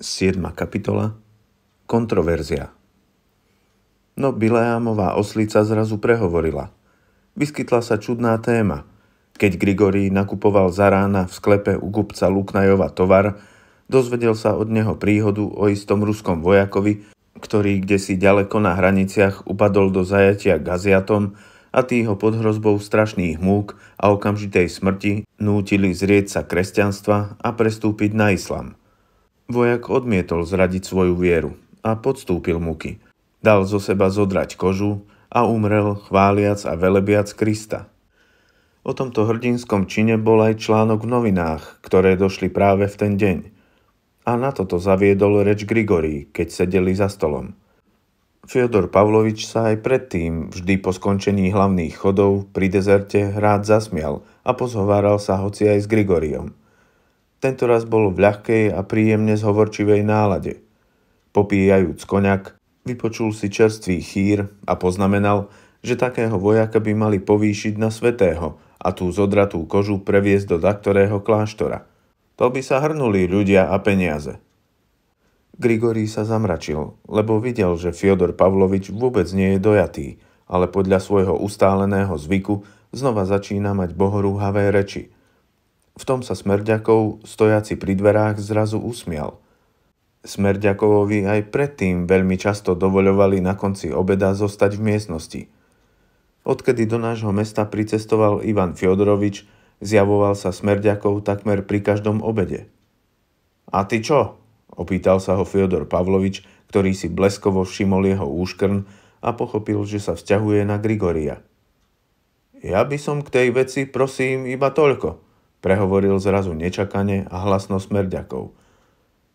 7. kapitola Kontroverzia No Bileámová oslica zrazu prehovorila. Vyskytla sa čudná téma. Keď Grigorí nakupoval za rána v sklepe u kupca Luknajova tovar, dozvedel sa od neho príhodu o istom ruskom vojakovi, ktorý kde si ďaleko na hraniciach upadol do zajatia gaziatom a tí ho pod hrozbou strašných múk a okamžitej smrti nútili zrieť sa kresťanstva a prestúpiť na islam – Vojak odmietol zradiť svoju vieru a podstúpil muky. Dal zo seba zodrať kožu a umrel chváliac a velebiac Krista. O tomto hrdinskom čine bol aj článok v novinách, ktoré došli práve v ten deň. A na toto zaviedol reč Grigorí, keď sedeli za stolom. Fiodor Pavlovič sa aj predtým, vždy po skončení hlavných chodov, pri dezerte rád zasmial a pozhováral sa hoci aj s Grigoriom. Tento raz bol v ľahkej a príjemne zhovorčivej nálade. Popíjajúc koňak, vypočul si čerstvý chýr a poznamenal, že takého vojaka by mali povýšiť na svetého a tú zodratú kožu previesť do daktorého kláštora. To by sa hrnuli ľudia a peniaze. Grigorí sa zamračil, lebo videl, že Fiodor Pavlovič vôbec nie je dojatý, ale podľa svojho ustáleného zvyku znova začína mať bohorúhavé reči – v tom sa Smerďakov, stojaci pri dverách, zrazu usmial. Smerďakovovi aj predtým veľmi často dovoľovali na konci obeda zostať v miestnosti. Odkedy do nášho mesta pricestoval Ivan Fiodorovič, zjavoval sa Smerďakov takmer pri každom obede. A ty čo? Opýtal sa ho Fiodor Pavlovič, ktorý si bleskovo všimol jeho úškrn a pochopil, že sa vzťahuje na Grigoria. Ja by som k tej veci prosím iba toľko – Prehovoril zrazu nečakane a hlasno smerďakov.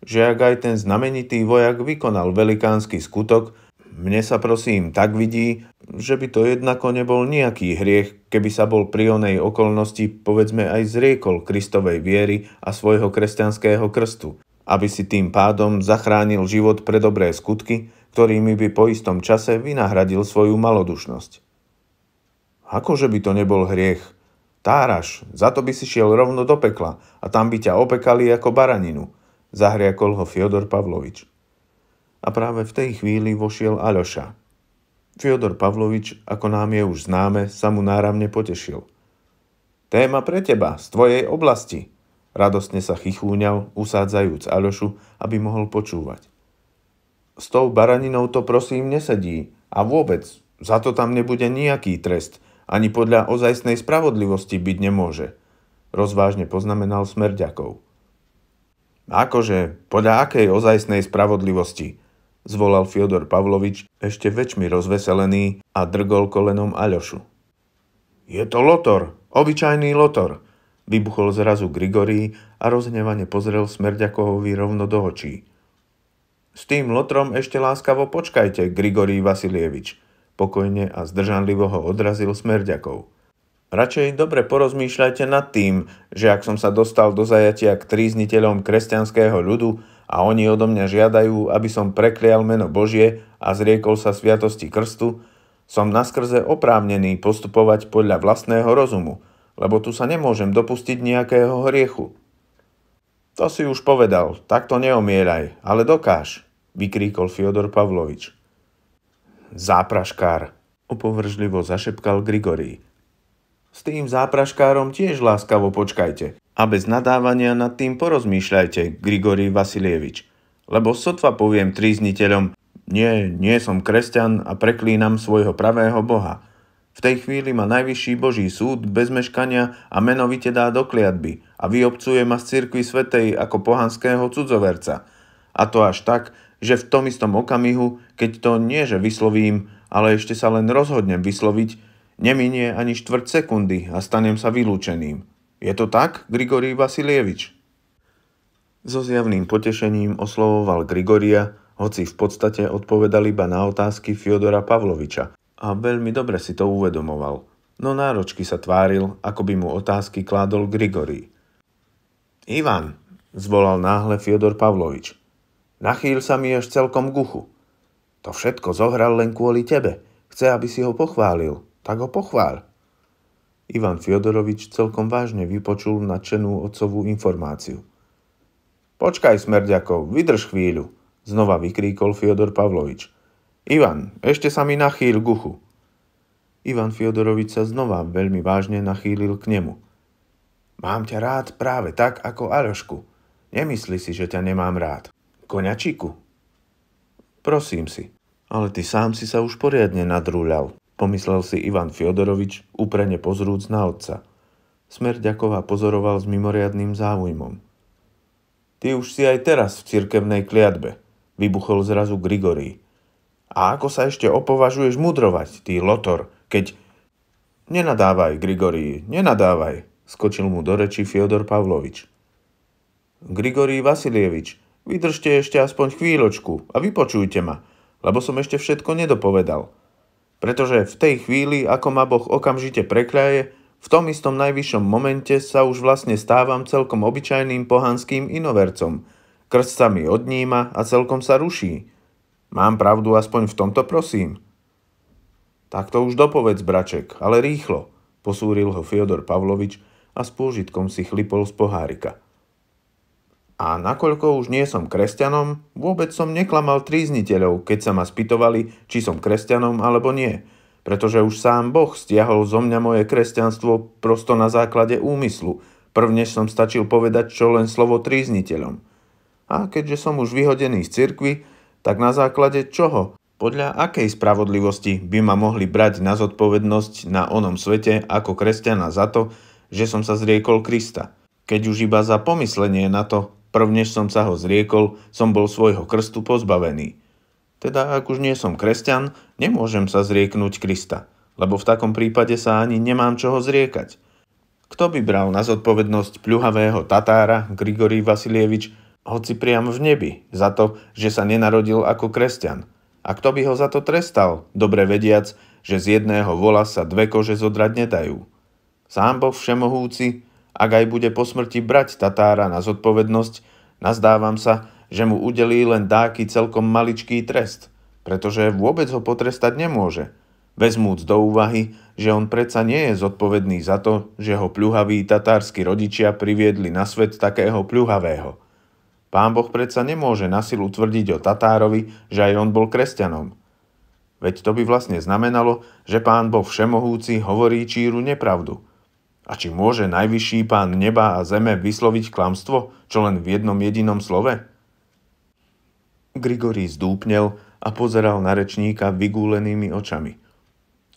Že ak aj ten znamenitý vojak vykonal velikánsky skutok, mne sa prosím tak vidí, že by to jednako nebol nejaký hriech, keby sa bol pri onej okolnosti povedzme aj zriekol Kristovej viery a svojho kresťanského krstu, aby si tým pádom zachránil život pre dobré skutky, ktorými by po istom čase vynahradil svoju malodušnosť. Akože by to nebol hriech, Táraš, za to by si šiel rovno do pekla a tam by ťa opekali ako baraninu, zahriakol ho Fiodor Pavlovič. A práve v tej chvíli vošiel Aľoša. Fiodor Pavlovič, ako nám je už známe, sa mu náramne potešil. Téma pre teba, z tvojej oblasti, radostne sa chichúňal, usádzajúc Aľošu, aby mohol počúvať. S tou baraninou to prosím nesedí a vôbec, za to tam nebude nejaký trest, ani podľa ozajstnej spravodlivosti byť nemôže, rozvážne poznamenal Smerďakov. Akože, podľa akej ozajstnej spravodlivosti? Zvolal Fiodor Pavlovič, ešte väčšmi rozveselený a drgol kolenom Aľošu. Je to lotor, obyčajný lotor, vybuchol zrazu Grigorí a rozhnevane pozrel Smerďakovovi rovno do očí. S tým lotrom ešte láskavo počkajte, Grigorí Vasilievič, Pokojne a zdržanlivo ho odrazil Smerďakov. Radšej dobre porozmýšľajte nad tým, že ak som sa dostal do zajatia k trízniteľom kresťanského ľudu a oni odo mňa žiadajú, aby som preklial meno Božie a zriekol sa sviatosti krstu, som naskrze oprávnený postupovať podľa vlastného rozumu, lebo tu sa nemôžem dopustiť nejakého hriechu. To si už povedal, takto neomieraj, ale dokáž, vykríkol Fiodor Pavlovič zápraškár, opovržlivo zašepkal Grigory. S tým zápraškárom tiež láskavo počkajte a bez nadávania nad tým porozmýšľajte, Grigory Vasilievič. Lebo sotva poviem trízniteľom, nie, nie som kresťan a preklínam svojho pravého boha. V tej chvíli ma najvyšší boží súd bez meškania a menovite dá do kliatby a vyobcuje ma z cirkvi svetej ako pohanského cudzoverca. A to až tak, že v tom istom okamihu, keď to nie že vyslovím, ale ešte sa len rozhodnem vysloviť, neminie ani štvrť sekundy a stanem sa vylúčeným. Je to tak, Grigorij Vasilievič? So zjavným potešením oslovoval Grigoria, hoci v podstate odpovedal iba na otázky Fiodora Pavloviča a veľmi dobre si to uvedomoval, no náročky sa tváril, ako by mu otázky kládol Grigorij. Ivan, zvolal náhle Fiodor Pavlovič. Nachýl sa mi až celkom guchu. To všetko zohral len kvôli tebe. Chce, aby si ho pochválil. Tak ho pochvál. Ivan Fiodorovič celkom vážne vypočul nadšenú otcovú informáciu. Počkaj, smrďako, vydrž chvíľu, znova vykríkol Fiodor Pavlovič. Ivan, ešte sa mi nachýl guchu. Ivan Fiodorovič sa znova veľmi vážne nachýlil k nemu. Mám ťa rád práve tak ako Alešku. Nemyslí si, že ťa nemám rád. Koňačiku, prosím si. Ale ty sám si sa už poriadne nadrúľal, pomyslel si Ivan Fiodorovič, úprene pozrúc na otca. Smerďaková pozoroval s mimoriadným záujmom. Ty už si aj teraz v cirkevnej kliatbe, vybuchol zrazu Grigorí. A ako sa ešte opovažuješ mudrovať, ty lotor, keď... Nenadávaj, Grigorí, nenadávaj, skočil mu do reči Fiodor Pavlovič. Grigorí Vasilievič, Vydržte ešte aspoň chvíľočku a vypočujte ma, lebo som ešte všetko nedopovedal. Pretože v tej chvíli, ako ma Boh okamžite prekľaje, v tom istom najvyššom momente sa už vlastne stávam celkom obyčajným pohanským inovercom. Krst sa mi odníma a celkom sa ruší. Mám pravdu aspoň v tomto, prosím. Tak to už dopovedz, braček, ale rýchlo, posúril ho Fiodor Pavlovič a s pôžitkom si chlipol z pohárika. A nakoľko už nie som kresťanom, vôbec som neklamal trízniteľov, keď sa ma spýtovali, či som kresťanom alebo nie, pretože už sám Boh stiahol zo mňa moje kresťanstvo prosto na základe úmyslu, Prvne som stačil povedať čo len slovo trízniteľom. A keďže som už vyhodený z cirkvy, tak na základe čoho, podľa akej spravodlivosti by ma mohli brať na zodpovednosť na onom svete ako kresťana za to, že som sa zriekol Krista, keď už iba za pomyslenie na to, Prvnež som sa ho zriekol, som bol svojho krstu pozbavený. Teda ak už nie som kresťan, nemôžem sa zrieknúť Krista, lebo v takom prípade sa ani nemám čoho zriekať. Kto by bral na zodpovednosť pľuhavého Tatára Grigorí Vasilievič, hoci priam v nebi, za to, že sa nenarodil ako kresťan? A kto by ho za to trestal, dobre vediac, že z jedného vola sa dve kože zodrať nedajú? Sám Boh Všemohúci ak aj bude po smrti brať Tatára na zodpovednosť, nazdávam sa, že mu udelí len dáky celkom maličký trest, pretože vôbec ho potrestať nemôže. Vezmúc do úvahy, že on predsa nie je zodpovedný za to, že ho pľuhaví tatársky rodičia priviedli na svet takého pľuhavého. Pán Boh predsa nemôže na silu tvrdiť o Tatárovi, že aj on bol kresťanom. Veď to by vlastne znamenalo, že pán Boh všemohúci hovorí Číru nepravdu – a či môže najvyšší pán neba a zeme vysloviť klamstvo, čo len v jednom jedinom slove? Grigory zdúpnel a pozeral na rečníka vygúlenými očami.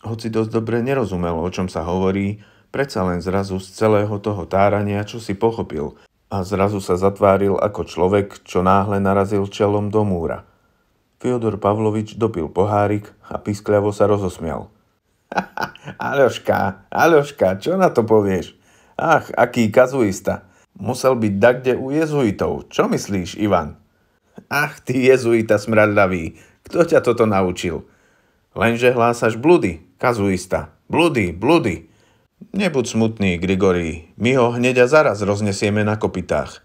Hoci dosť dobre nerozumel, o čom sa hovorí, predsa len zrazu z celého toho tárania, čo si pochopil a zrazu sa zatváril ako človek, čo náhle narazil čelom do múra. Fyodor Pavlovič dopil pohárik a piskľavo sa rozosmial – Aloška, Aloška, čo na to povieš? Ach, aký kazuista. Musel byť dakde u jezuitov. Čo myslíš, Ivan? Ach, ty jezuita smradlavý, kto ťa toto naučil? Lenže hlásaš bludy, kazuista. Bludy, bludy. Nebuď smutný, Grigorí, my ho hneď a zaraz roznesieme na kopitách.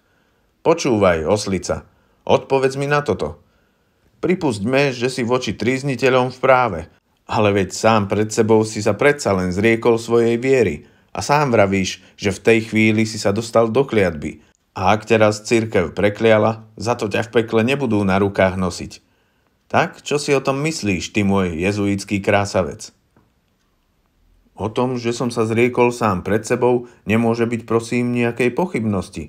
Počúvaj, oslica, odpovedz mi na toto. Pripustme, že si voči trízniteľom v práve ale veď sám pred sebou si sa predsa len zriekol svojej viery a sám vravíš, že v tej chvíli si sa dostal do kliatby. A ak teraz církev prekliala, za to ťa v pekle nebudú na rukách nosiť. Tak, čo si o tom myslíš, ty môj jezuitský krásavec? O tom, že som sa zriekol sám pred sebou, nemôže byť prosím nejakej pochybnosti.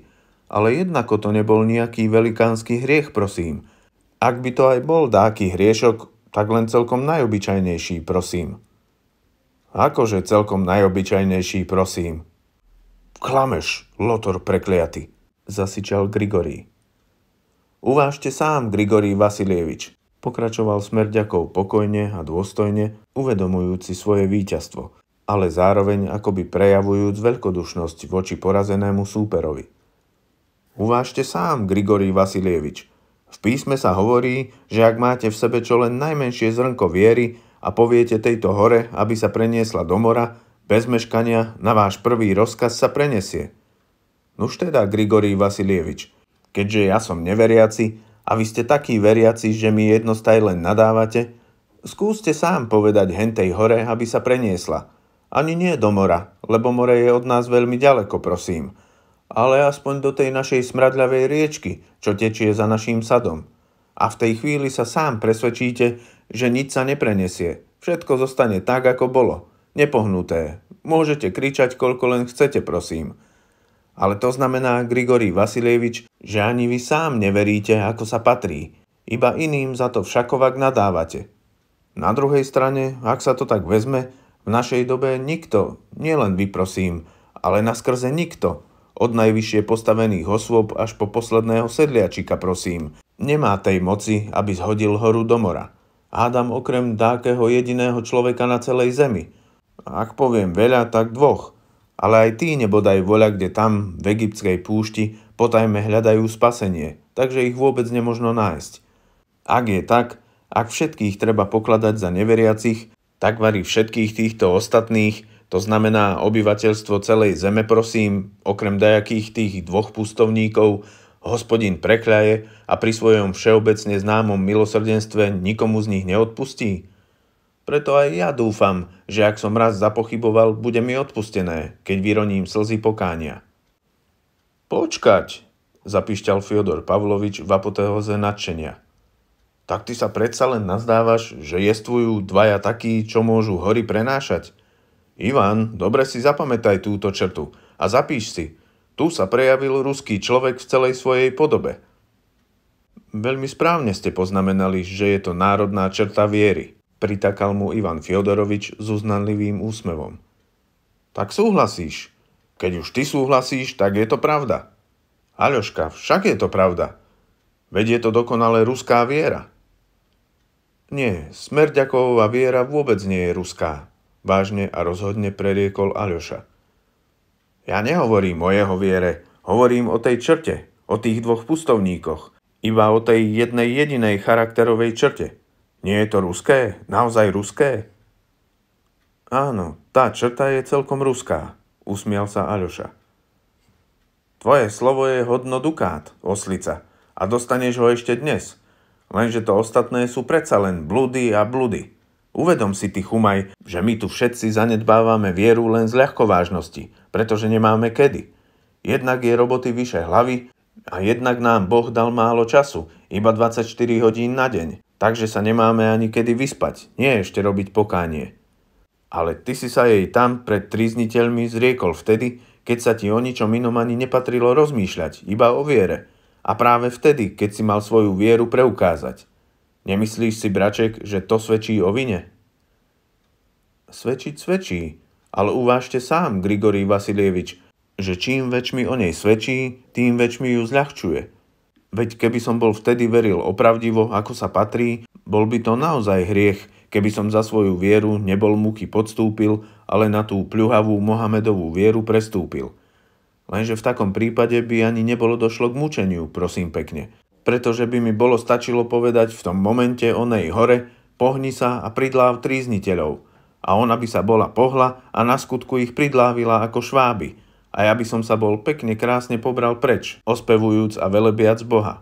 Ale jednako to nebol nejaký velikánsky hriech, prosím. Ak by to aj bol dáky hriešok, tak len celkom najobyčajnejší, prosím. Akože celkom najobyčajnejší, prosím? Klameš, Lotor prekliaty, zasičal Grigorí. Uvážte sám, Grigorí Vasilievič, pokračoval Smerďakov pokojne a dôstojne, uvedomujúci svoje víťazstvo, ale zároveň akoby prejavujúc veľkodušnosť voči porazenému súperovi. Uvážte sám, Grigorí Vasilievič, písme sa hovorí, že ak máte v sebe čo len najmenšie zrnko viery a poviete tejto hore, aby sa preniesla do mora, bez meškania na váš prvý rozkaz sa prenesie. Nuž teda, Grigorí Vasilievič, keďže ja som neveriaci a vy ste takí veriaci, že mi jednostaj len nadávate, skúste sám povedať hentej hore, aby sa preniesla. Ani nie do mora, lebo more je od nás veľmi ďaleko, prosím – ale aspoň do tej našej smradľavej riečky, čo tečie za našim sadom. A v tej chvíli sa sám presvedčíte, že nič sa neprenesie. Všetko zostane tak, ako bolo. Nepohnuté. Môžete kričať, koľko len chcete, prosím. Ale to znamená, Grigorij Vasilievič, že ani vy sám neveríte, ako sa patrí. Iba iným za to všakovak nadávate. Na druhej strane, ak sa to tak vezme, v našej dobe nikto, nielen vy prosím, ale naskrze nikto, od najvyššie postavených osôb až po posledného sedliačika prosím. Nemá tej moci, aby zhodil horu do mora. Hádam okrem dákeho jediného človeka na celej zemi. Ak poviem veľa, tak dvoch. Ale aj tí nebodaj voľa, kde tam, v egyptskej púšti, potajme hľadajú spasenie, takže ich vôbec nemožno nájsť. Ak je tak, ak všetkých treba pokladať za neveriacich, tak varí všetkých týchto ostatných – to znamená obyvateľstvo celej zeme, prosím, okrem dajakých tých dvoch pustovníkov, hospodin prekľaje a pri svojom všeobecne známom milosrdenstve nikomu z nich neodpustí? Preto aj ja dúfam, že ak som raz zapochyboval, bude mi odpustené, keď vyroním slzy pokánia. Počkať, zapíšťal Fyodor Pavlovič v apotehoze nadšenia. Tak ty sa predsa len nazdávaš, že jestvujú dvaja takí, čo môžu hory prenášať – Ivan, dobre si zapamätaj túto črtu a zapíš si. Tu sa prejavil ruský človek v celej svojej podobe. Veľmi správne ste poznamenali, že je to národná črta viery, pritakal mu Ivan Fiodorovič s uznanlivým úsmevom. Tak súhlasíš. Keď už ty súhlasíš, tak je to pravda. Aľoška, však je to pravda. Veď je to dokonale ruská viera. Nie, Smerďaková viera vôbec nie je ruská, vážne a rozhodne preriekol Aljoša. Ja nehovorím o jeho viere, hovorím o tej črte, o tých dvoch pustovníkoch, iba o tej jednej jedinej charakterovej črte. Nie je to ruské? Naozaj ruské? Áno, tá črta je celkom ruská, usmial sa Aljoša. Tvoje slovo je hodno dukát, oslica, a dostaneš ho ešte dnes. Lenže to ostatné sú predsa len blúdy a blúdy. Uvedom si ty chumaj, že my tu všetci zanedbávame vieru len z ľahkovážnosti, pretože nemáme kedy. Jednak je roboty vyše hlavy a jednak nám Boh dal málo času, iba 24 hodín na deň, takže sa nemáme ani kedy vyspať, nie ešte robiť pokánie. Ale ty si sa jej tam pred trizniteľmi zriekol vtedy, keď sa ti o ničom inom ani nepatrilo rozmýšľať, iba o viere. A práve vtedy, keď si mal svoju vieru preukázať. Nemyslíš si, braček, že to svedčí o vine? Svedčiť svedčí, ale uvážte sám, Grigory Vasilievič, že čím väčšmi o nej svedčí, tým väčšmi ju zľahčuje. Veď keby som bol vtedy veril opravdivo, ako sa patrí, bol by to naozaj hriech, keby som za svoju vieru nebol múky podstúpil, ale na tú pľuhavú Mohamedovú vieru prestúpil. Lenže v takom prípade by ani nebolo došlo k mučeniu, prosím pekne pretože by mi bolo stačilo povedať v tom momente onej hore, pohni sa a pridláv trízniteľov. A ona by sa bola pohla a na skutku ich pridlávila ako šváby. A ja by som sa bol pekne krásne pobral preč, ospevujúc a velebiac Boha.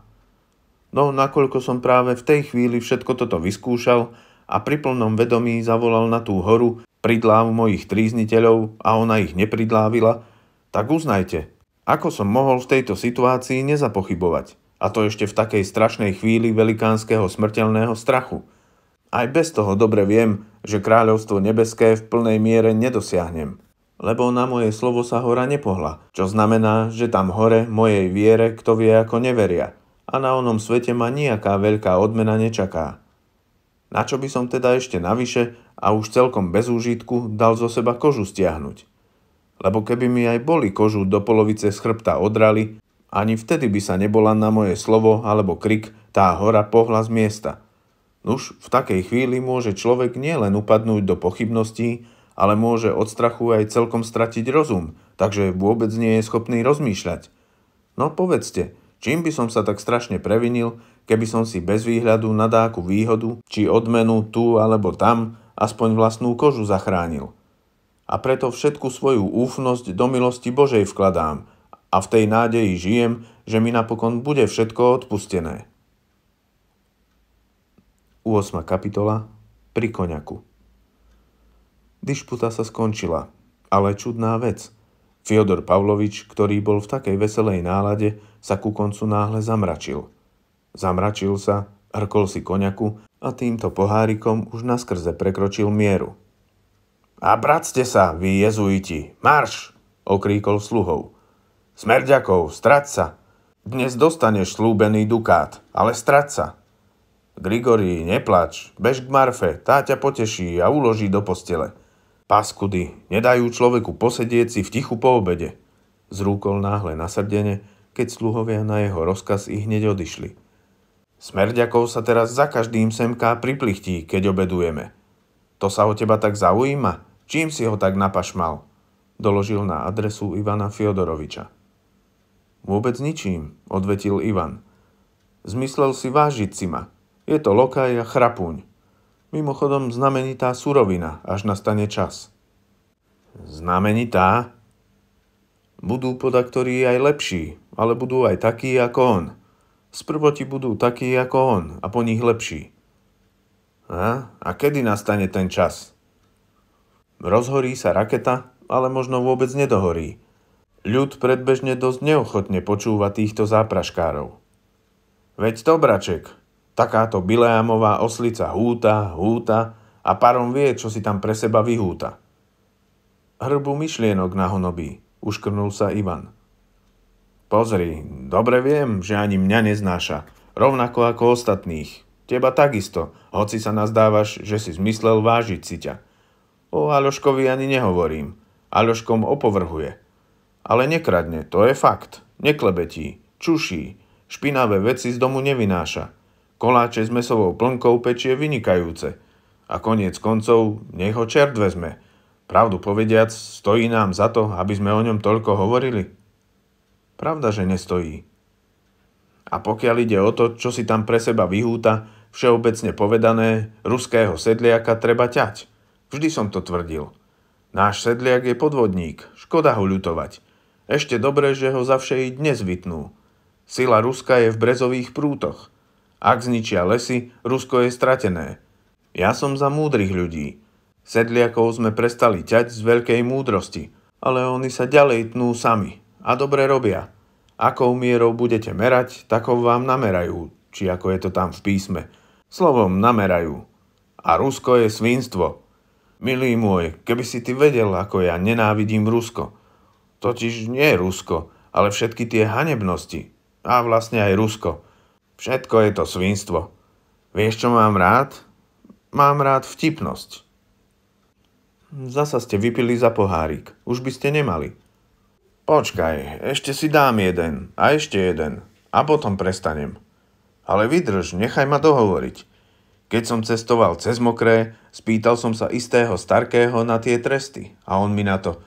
No, nakoľko som práve v tej chvíli všetko toto vyskúšal a pri plnom vedomí zavolal na tú horu pridláv mojich trízniteľov a ona ich nepridlávila, tak uznajte, ako som mohol v tejto situácii nezapochybovať. A to ešte v takej strašnej chvíli velikánskeho smrteľného strachu. Aj bez toho dobre viem, že kráľovstvo nebeské v plnej miere nedosiahnem. Lebo na moje slovo sa hora nepohla, čo znamená, že tam hore mojej viere kto vie ako neveria. A na onom svete ma nejaká veľká odmena nečaká. Na čo by som teda ešte navyše a už celkom bez úžitku dal zo seba kožu stiahnuť? Lebo keby mi aj boli kožu do polovice z chrbta odrali, ani vtedy by sa nebola na moje slovo alebo krik tá hora pohla z miesta. Nuž, v takej chvíli môže človek nielen upadnúť do pochybností, ale môže od strachu aj celkom stratiť rozum, takže vôbec nie je schopný rozmýšľať. No povedzte, čím by som sa tak strašne previnil, keby som si bez výhľadu na dáku výhodu či odmenu tu alebo tam aspoň vlastnú kožu zachránil. A preto všetku svoju úfnosť do milosti Božej vkladám – a v tej nádeji žijem, že mi napokon bude všetko odpustené. 8. kapitola Pri koňaku Dišputa sa skončila, ale čudná vec. Fiodor Pavlovič, ktorý bol v takej veselej nálade, sa ku koncu náhle zamračil. Zamračil sa, hrkol si koňaku a týmto pohárikom už naskrze prekročil mieru. A bratste sa, vy jezuiti, marš! okríkol sluhov. Smerďakov, strať sa. Dnes dostaneš slúbený dukát, ale strať sa. Grigorí, neplač, bež k Marfe, tá ťa poteší a uloží do postele. Paskudy, nedajú človeku posedieť si v tichu po obede. Zrúkol náhle na srdene, keď sluhovia na jeho rozkaz ich hneď odišli. Smerďakov sa teraz za každým semká priplichtí, keď obedujeme. To sa o teba tak zaujíma? Čím si ho tak napašmal? Doložil na adresu Ivana Fiodoroviča. Vôbec ničím, odvetil Ivan. Zmyslel si vážiť si ma. Je to lokaj a chrapuň. Mimochodom znamenitá surovina, až nastane čas. Znamenitá? Budú podaktorí aj lepší, ale budú aj takí ako on. Sprvoti budú takí ako on a po nich lepší. A, a kedy nastane ten čas? Rozhorí sa raketa, ale možno vôbec nedohorí. Ľud predbežne dosť neochotne počúva týchto zápraškárov. Veď to, braček, takáto Bileámová oslica húta, húta a parom vie, čo si tam pre seba vyhúta. Hrbu myšlienok na honobí, uškrnul sa Ivan. Pozri, dobre viem, že ani mňa neznáša, rovnako ako ostatných. Teba takisto, hoci sa nazdávaš, že si zmyslel vážiť si ťa. O Aloškovi ani nehovorím. Aloškom opovrhuje – ale nekradne, to je fakt. Neklebetí, čuší, špinavé veci z domu nevináša. Koláče s mesovou plnkou pečie vynikajúce. A koniec koncov, nech ho čert vezme. Pravdu povediac, stojí nám za to, aby sme o ňom toľko hovorili? Pravda, že nestojí. A pokiaľ ide o to, čo si tam pre seba vyhúta, všeobecne povedané, ruského sedliaka treba ťať. Vždy som to tvrdil. Náš sedliak je podvodník, škoda ho ľutovať. Ešte dobre, že ho za i dnes vytnú. Sila Ruska je v brezových prútoch. Ak zničia lesy, Rusko je stratené. Ja som za múdrych ľudí. Sedliakov sme prestali ťať z veľkej múdrosti, ale oni sa ďalej tnú sami. A dobre robia. Akou mierou budete merať, takou vám namerajú, či ako je to tam v písme. Slovom namerajú. A Rusko je svinstvo. Milý môj, keby si ty vedel, ako ja nenávidím Rusko – Totiž nie Rusko, ale všetky tie hanebnosti. A vlastne aj Rusko. Všetko je to svinstvo. Vieš, čo mám rád? Mám rád vtipnosť. Zasa ste vypili za pohárik. Už by ste nemali. Počkaj, ešte si dám jeden a ešte jeden a potom prestanem. Ale vydrž, nechaj ma dohovoriť. Keď som cestoval cez mokré, spýtal som sa istého starkého na tie tresty a on mi na to –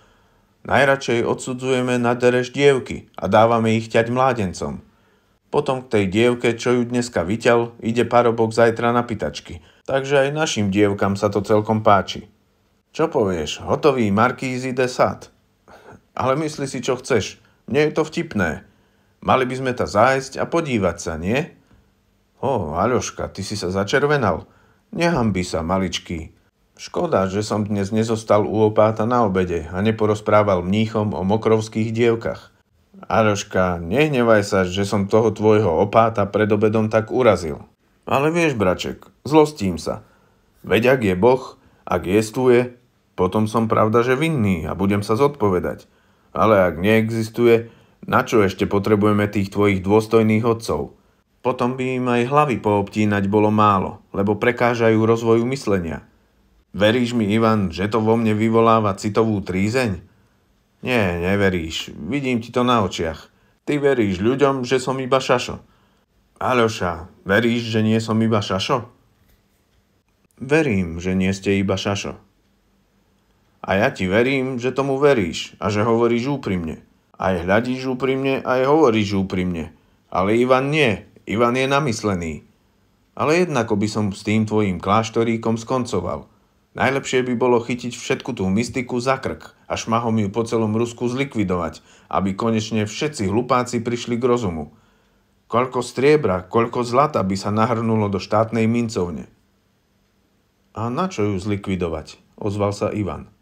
Najradšej odsudzujeme na dereš dievky a dávame ich ťať mládencom. Potom k tej dievke, čo ju dneska vyťal, ide parobok zajtra na pitačky. Takže aj našim dievkam sa to celkom páči. Čo povieš, hotový Markízy de Sade. Ale myslí si, čo chceš. Mne je to vtipné. Mali by sme ta zájsť a podívať sa, nie? Ó, Aľoška, ty si sa začervenal. Nehambi sa, maličký, Škoda, že som dnes nezostal u opáta na obede a neporozprával mníchom o mokrovských dievkach. Aroška, nehnevaj sa, že som toho tvojho opáta pred obedom tak urazil. Ale vieš, braček, zlostím sa. Veď ak je boh, ak jestuje, potom som pravda, že vinný a budem sa zodpovedať. Ale ak neexistuje, na čo ešte potrebujeme tých tvojich dôstojných odcov? Potom by im aj hlavy poobtínať bolo málo, lebo prekážajú rozvoju myslenia. Veríš mi, Ivan, že to vo mne vyvoláva citovú trízeň? Nie, neveríš, vidím ti to na očiach. Ty veríš ľuďom, že som iba šašo. Aloša, veríš, že nie som iba šašo? Verím, že nie ste iba šašo. A ja ti verím, že tomu veríš a že hovoríš úprimne. Aj hľadíš úprimne, aj hovoríš úprimne. Ale Ivan nie, Ivan je namyslený. Ale jednako by som s tým tvojim kláštoríkom skoncoval – Najlepšie by bolo chytiť všetku tú mystiku za krk a šmahom ju po celom Rusku zlikvidovať, aby konečne všetci hlupáci prišli k rozumu. Koľko striebra, koľko zlata by sa nahrnulo do štátnej mincovne. A na čo ju zlikvidovať? Ozval sa Ivan.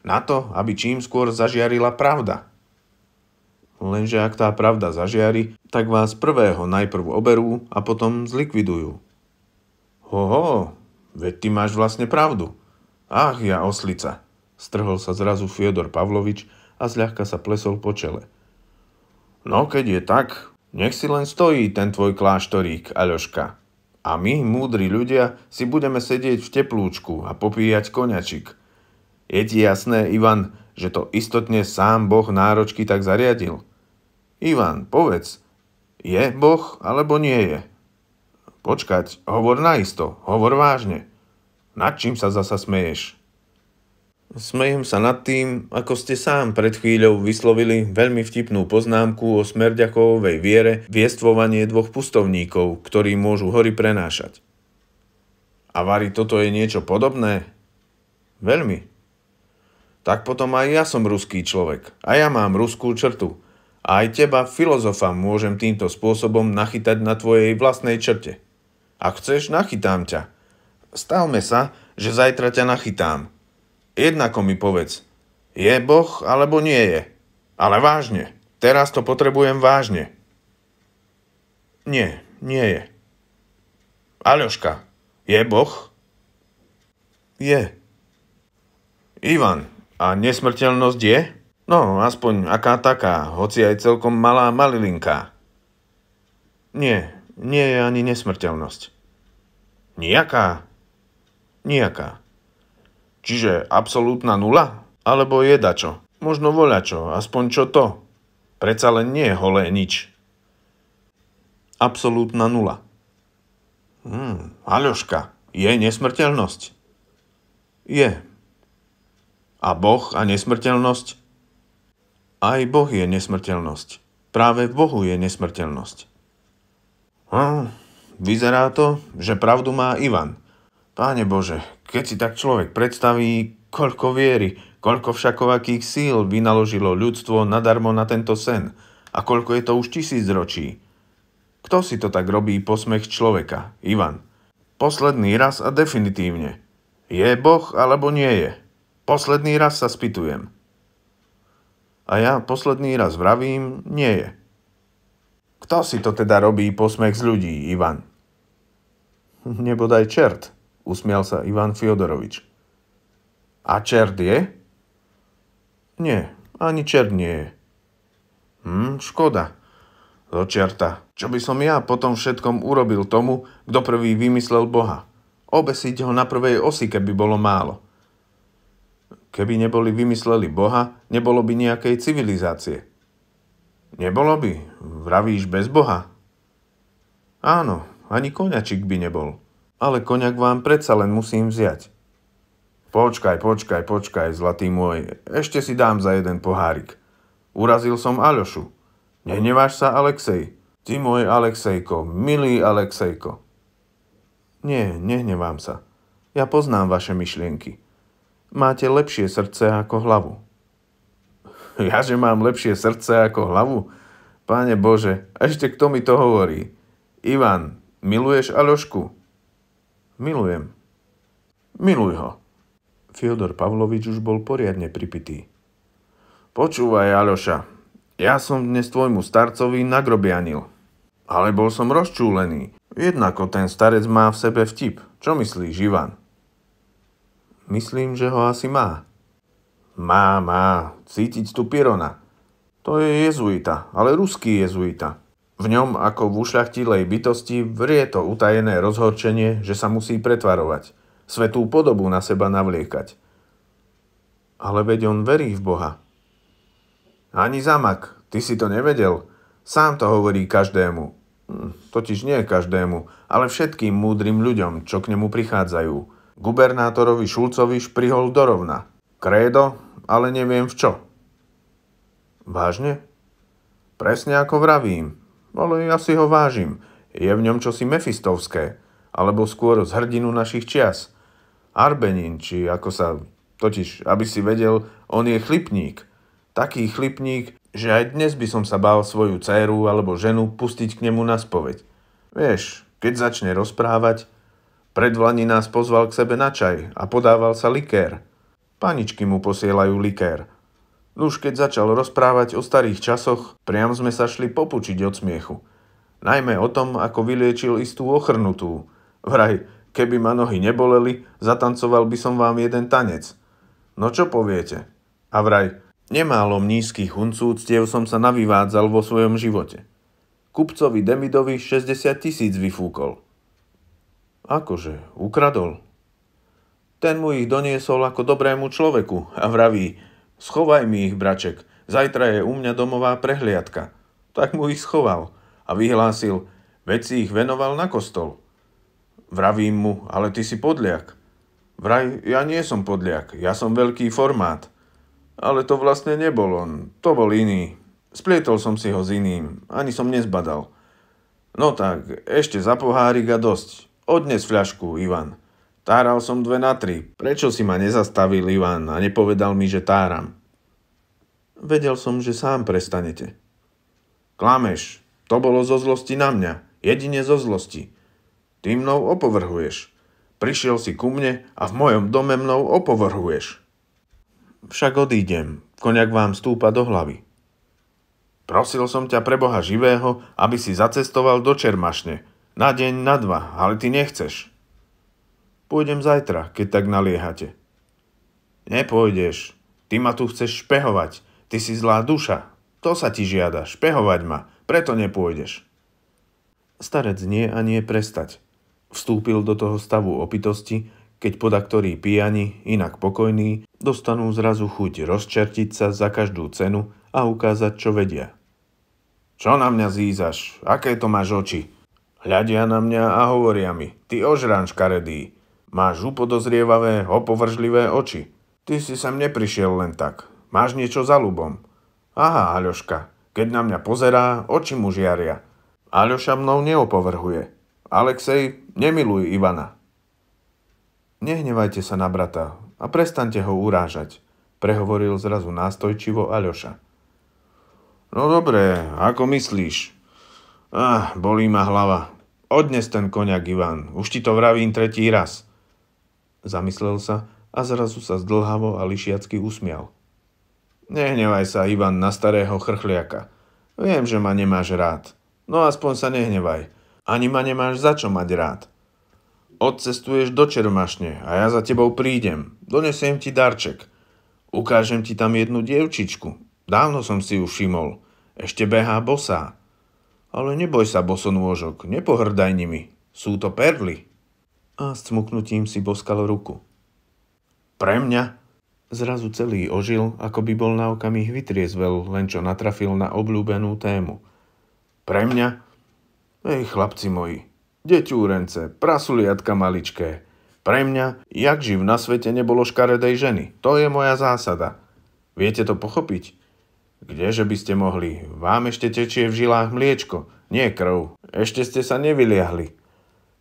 Na to, aby čím skôr zažiarila pravda. Lenže ak tá pravda zažiari, tak vás prvého najprv oberú a potom zlikvidujú. Hoho, Veď ty máš vlastne pravdu. Ach, ja oslica. Strhol sa zrazu Fiodor Pavlovič a zľahka sa plesol po čele. No keď je tak, nech si len stojí ten tvoj kláštorík, Aľoška. A my, múdri ľudia, si budeme sedieť v teplúčku a popíjať koňačik. Je ti jasné, Ivan, že to istotne sám Boh náročky tak zariadil? Ivan, povedz, je Boh alebo nie je? Počkať, hovor naisto, hovor vážne. Nad čím sa zasa smeješ? Smejem sa nad tým, ako ste sám pred chvíľou vyslovili veľmi vtipnú poznámku o smerďakovej viere viestvovanie dvoch pustovníkov, ktorí môžu hory prenášať. A Vary, toto je niečo podobné? Veľmi. Tak potom aj ja som ruský človek. A ja mám ruskú črtu. A aj teba, filozofa, môžem týmto spôsobom nachytať na tvojej vlastnej črte. Ak chceš, nachytám ťa. Stavme sa, že zajtra ťa nachytám. Jednako mi povedz, je Boh alebo nie je. Ale vážne, teraz to potrebujem vážne. Nie, nie je. Aljoška, je Boh? Je. Ivan, a nesmrteľnosť je? No, aspoň aká taká, hoci aj celkom malá malilinka. Nie, nie je ani nesmrteľnosť. Nijaká? Nijaká. Čiže absolútna nula? Alebo je dačo? Možno voľačo, aspoň čo to. Preca len nie je holé nič. Absolútna nula. Hmm, Aľoška, je nesmrteľnosť? Je. A Boh a nesmrteľnosť? Aj Boh je nesmrteľnosť. Práve v Bohu je nesmrteľnosť. No, vyzerá to, že pravdu má Ivan. Páne Bože, keď si tak človek predstaví, koľko viery, koľko všakovakých síl vynaložilo ľudstvo nadarmo na tento sen a koľko je to už tisíc ročí. Kto si to tak robí posmech človeka, Ivan? Posledný raz a definitívne. Je Boh alebo nie je? Posledný raz sa spýtujem. A ja posledný raz vravím, nie je. Kto si to teda robí posmech z ľudí, Ivan? Nebodaj čert, usmial sa Ivan Fiodorovič. A čert je? Nie, ani čert nie je. Hm, škoda. Do čerta. Čo by som ja potom všetkom urobil tomu, kto prvý vymyslel Boha? Obesiť ho na prvej osi, keby bolo málo. Keby neboli vymysleli Boha, nebolo by nejakej civilizácie. Nebolo by, vravíš bez Boha? Áno, ani koniačik by nebol. Ale koniak vám predsa len musím vziať. Počkaj, počkaj, počkaj, zlatý môj, ešte si dám za jeden pohárik. Urazil som Aljošu. Neneváš sa, Alexej? Ty môj Alexejko, milý Alexejko. Nie, nehnevám sa. Ja poznám vaše myšlienky. Máte lepšie srdce ako hlavu. Ja, že mám lepšie srdce ako hlavu? Páne Bože, a ešte kto mi to hovorí? Ivan, miluješ Alošku? Milujem. Miluj ho. Fyodor Pavlovič už bol poriadne pripitý. Počúvaj, Aloša, ja som dnes tvojmu starcovi nagrobianil. Ale bol som rozčúlený. Jednako ten starec má v sebe vtip. Čo myslíš, Ivan? Myslím, že ho asi má. Má, má. Cítiť tu Pirona. To je jezuita, ale ruský jezuita. V ňom, ako v ušľachtilej bytosti, vrie to utajené rozhorčenie, že sa musí pretvarovať, svetú podobu na seba navliekať. Ale veď on verí v Boha. Ani zamak, ty si to nevedel. Sám to hovorí každému. Hm, totiž nie každému, ale všetkým múdrym ľuďom, čo k nemu prichádzajú. Gubernátorovi Šulcovi šprihol dorovna. Krédo, ale neviem v čo. Vážne? Presne ako vravím, ale ja si ho vážim. Je v ňom čosi mefistovské, alebo skôr z hrdinu našich čias. Arbenin, či ako sa... Totiž, aby si vedel, on je chlipník. Taký chlipník, že aj dnes by som sa bál svoju dceru alebo ženu pustiť k nemu na spoveď. Vieš, keď začne rozprávať, predvlani nás pozval k sebe na čaj a podával sa likér. Paničky mu posielajú likér – Nuž keď začal rozprávať o starých časoch, priam sme sa šli popučiť od smiechu. Najmä o tom, ako vyliečil istú ochrnutú. Vraj, keby ma nohy neboleli, zatancoval by som vám jeden tanec. No čo poviete? A vraj, nemálom nízkych huncúctiev som sa navývádzal vo svojom živote. Kupcovi Demidovi 60 tisíc vyfúkol. Akože, ukradol. Ten mu ich doniesol ako dobrému človeku a vraví, Schovaj mi ich, braček, zajtra je u mňa domová prehliadka. Tak mu ich schoval a vyhlásil, veď si ich venoval na kostol. Vravím mu, ale ty si podliak. Vraj, ja nie som podliak, ja som veľký formát. Ale to vlastne nebol on, to bol iný. Splietol som si ho s iným, ani som nezbadal. No tak, ešte za pohárik a dosť. Odnes fľašku, Ivan. Táral som dve na tri. Prečo si ma nezastavil Ivan a nepovedal mi, že táram? Vedel som, že sám prestanete. Klameš, to bolo zo zlosti na mňa. Jedine zo zlosti. Ty mnou opovrhuješ. Prišiel si ku mne a v mojom dome mnou opovrhuješ. Však odídem. Koniak vám stúpa do hlavy. Prosil som ťa pre Boha živého, aby si zacestoval do Čermašne. Na deň, na dva, ale ty nechceš. Pôjdem zajtra, keď tak naliehate. Nepôjdeš. Ty ma tu chceš špehovať. Ty si zlá duša. To sa ti žiada, špehovať ma. Preto nepôjdeš. Starec nie a nie prestať. Vstúpil do toho stavu opitosti, keď podaktorí pijani, inak pokojní, dostanú zrazu chuť rozčertiť sa za každú cenu a ukázať, čo vedia. Čo na mňa zízaš? Aké to máš oči? Hľadia na mňa a hovoria mi, ty ožrán karedý. Máš upodozrievavé, opovržlivé oči. Ty si sem neprišiel len tak. Máš niečo za ľubom. Aha, Aľoška, keď na mňa pozerá, oči mu žiaria. Aľoša mnou neopovrhuje. Alexej, nemiluj Ivana. Nehnevajte sa na brata a prestante ho urážať, prehovoril zrazu nástojčivo Aľoša. No dobre, ako myslíš? Ah, bolí ma hlava. Odnes ten koniak, Ivan, už ti to vravím tretí raz. Zamyslel sa a zrazu sa zdlhavo a lišiacky usmial. Nehnevaj sa, Ivan, na starého chrchliaka. Viem, že ma nemáš rád. No aspoň sa nehnevaj. Ani ma nemáš za čo mať rád. Odcestuješ do Čermašne a ja za tebou prídem. Donesiem ti darček. Ukážem ti tam jednu dievčičku. Dávno som si ju všimol. Ešte behá bosá. Ale neboj sa, bosonôžok, nepohrdaj nimi. Sú to perly a s cmuknutím si boskal ruku. Pre mňa? Zrazu celý ožil, ako by bol na okamih vytriezvel, len čo natrafil na obľúbenú tému. Pre mňa? Ej, chlapci moji, deťúrence, prasuliatka maličké. Pre mňa, jak živ na svete nebolo škaredej ženy. To je moja zásada. Viete to pochopiť? Kdeže by ste mohli? Vám ešte tečie v žilách mliečko, nie krv. Ešte ste sa nevyliahli.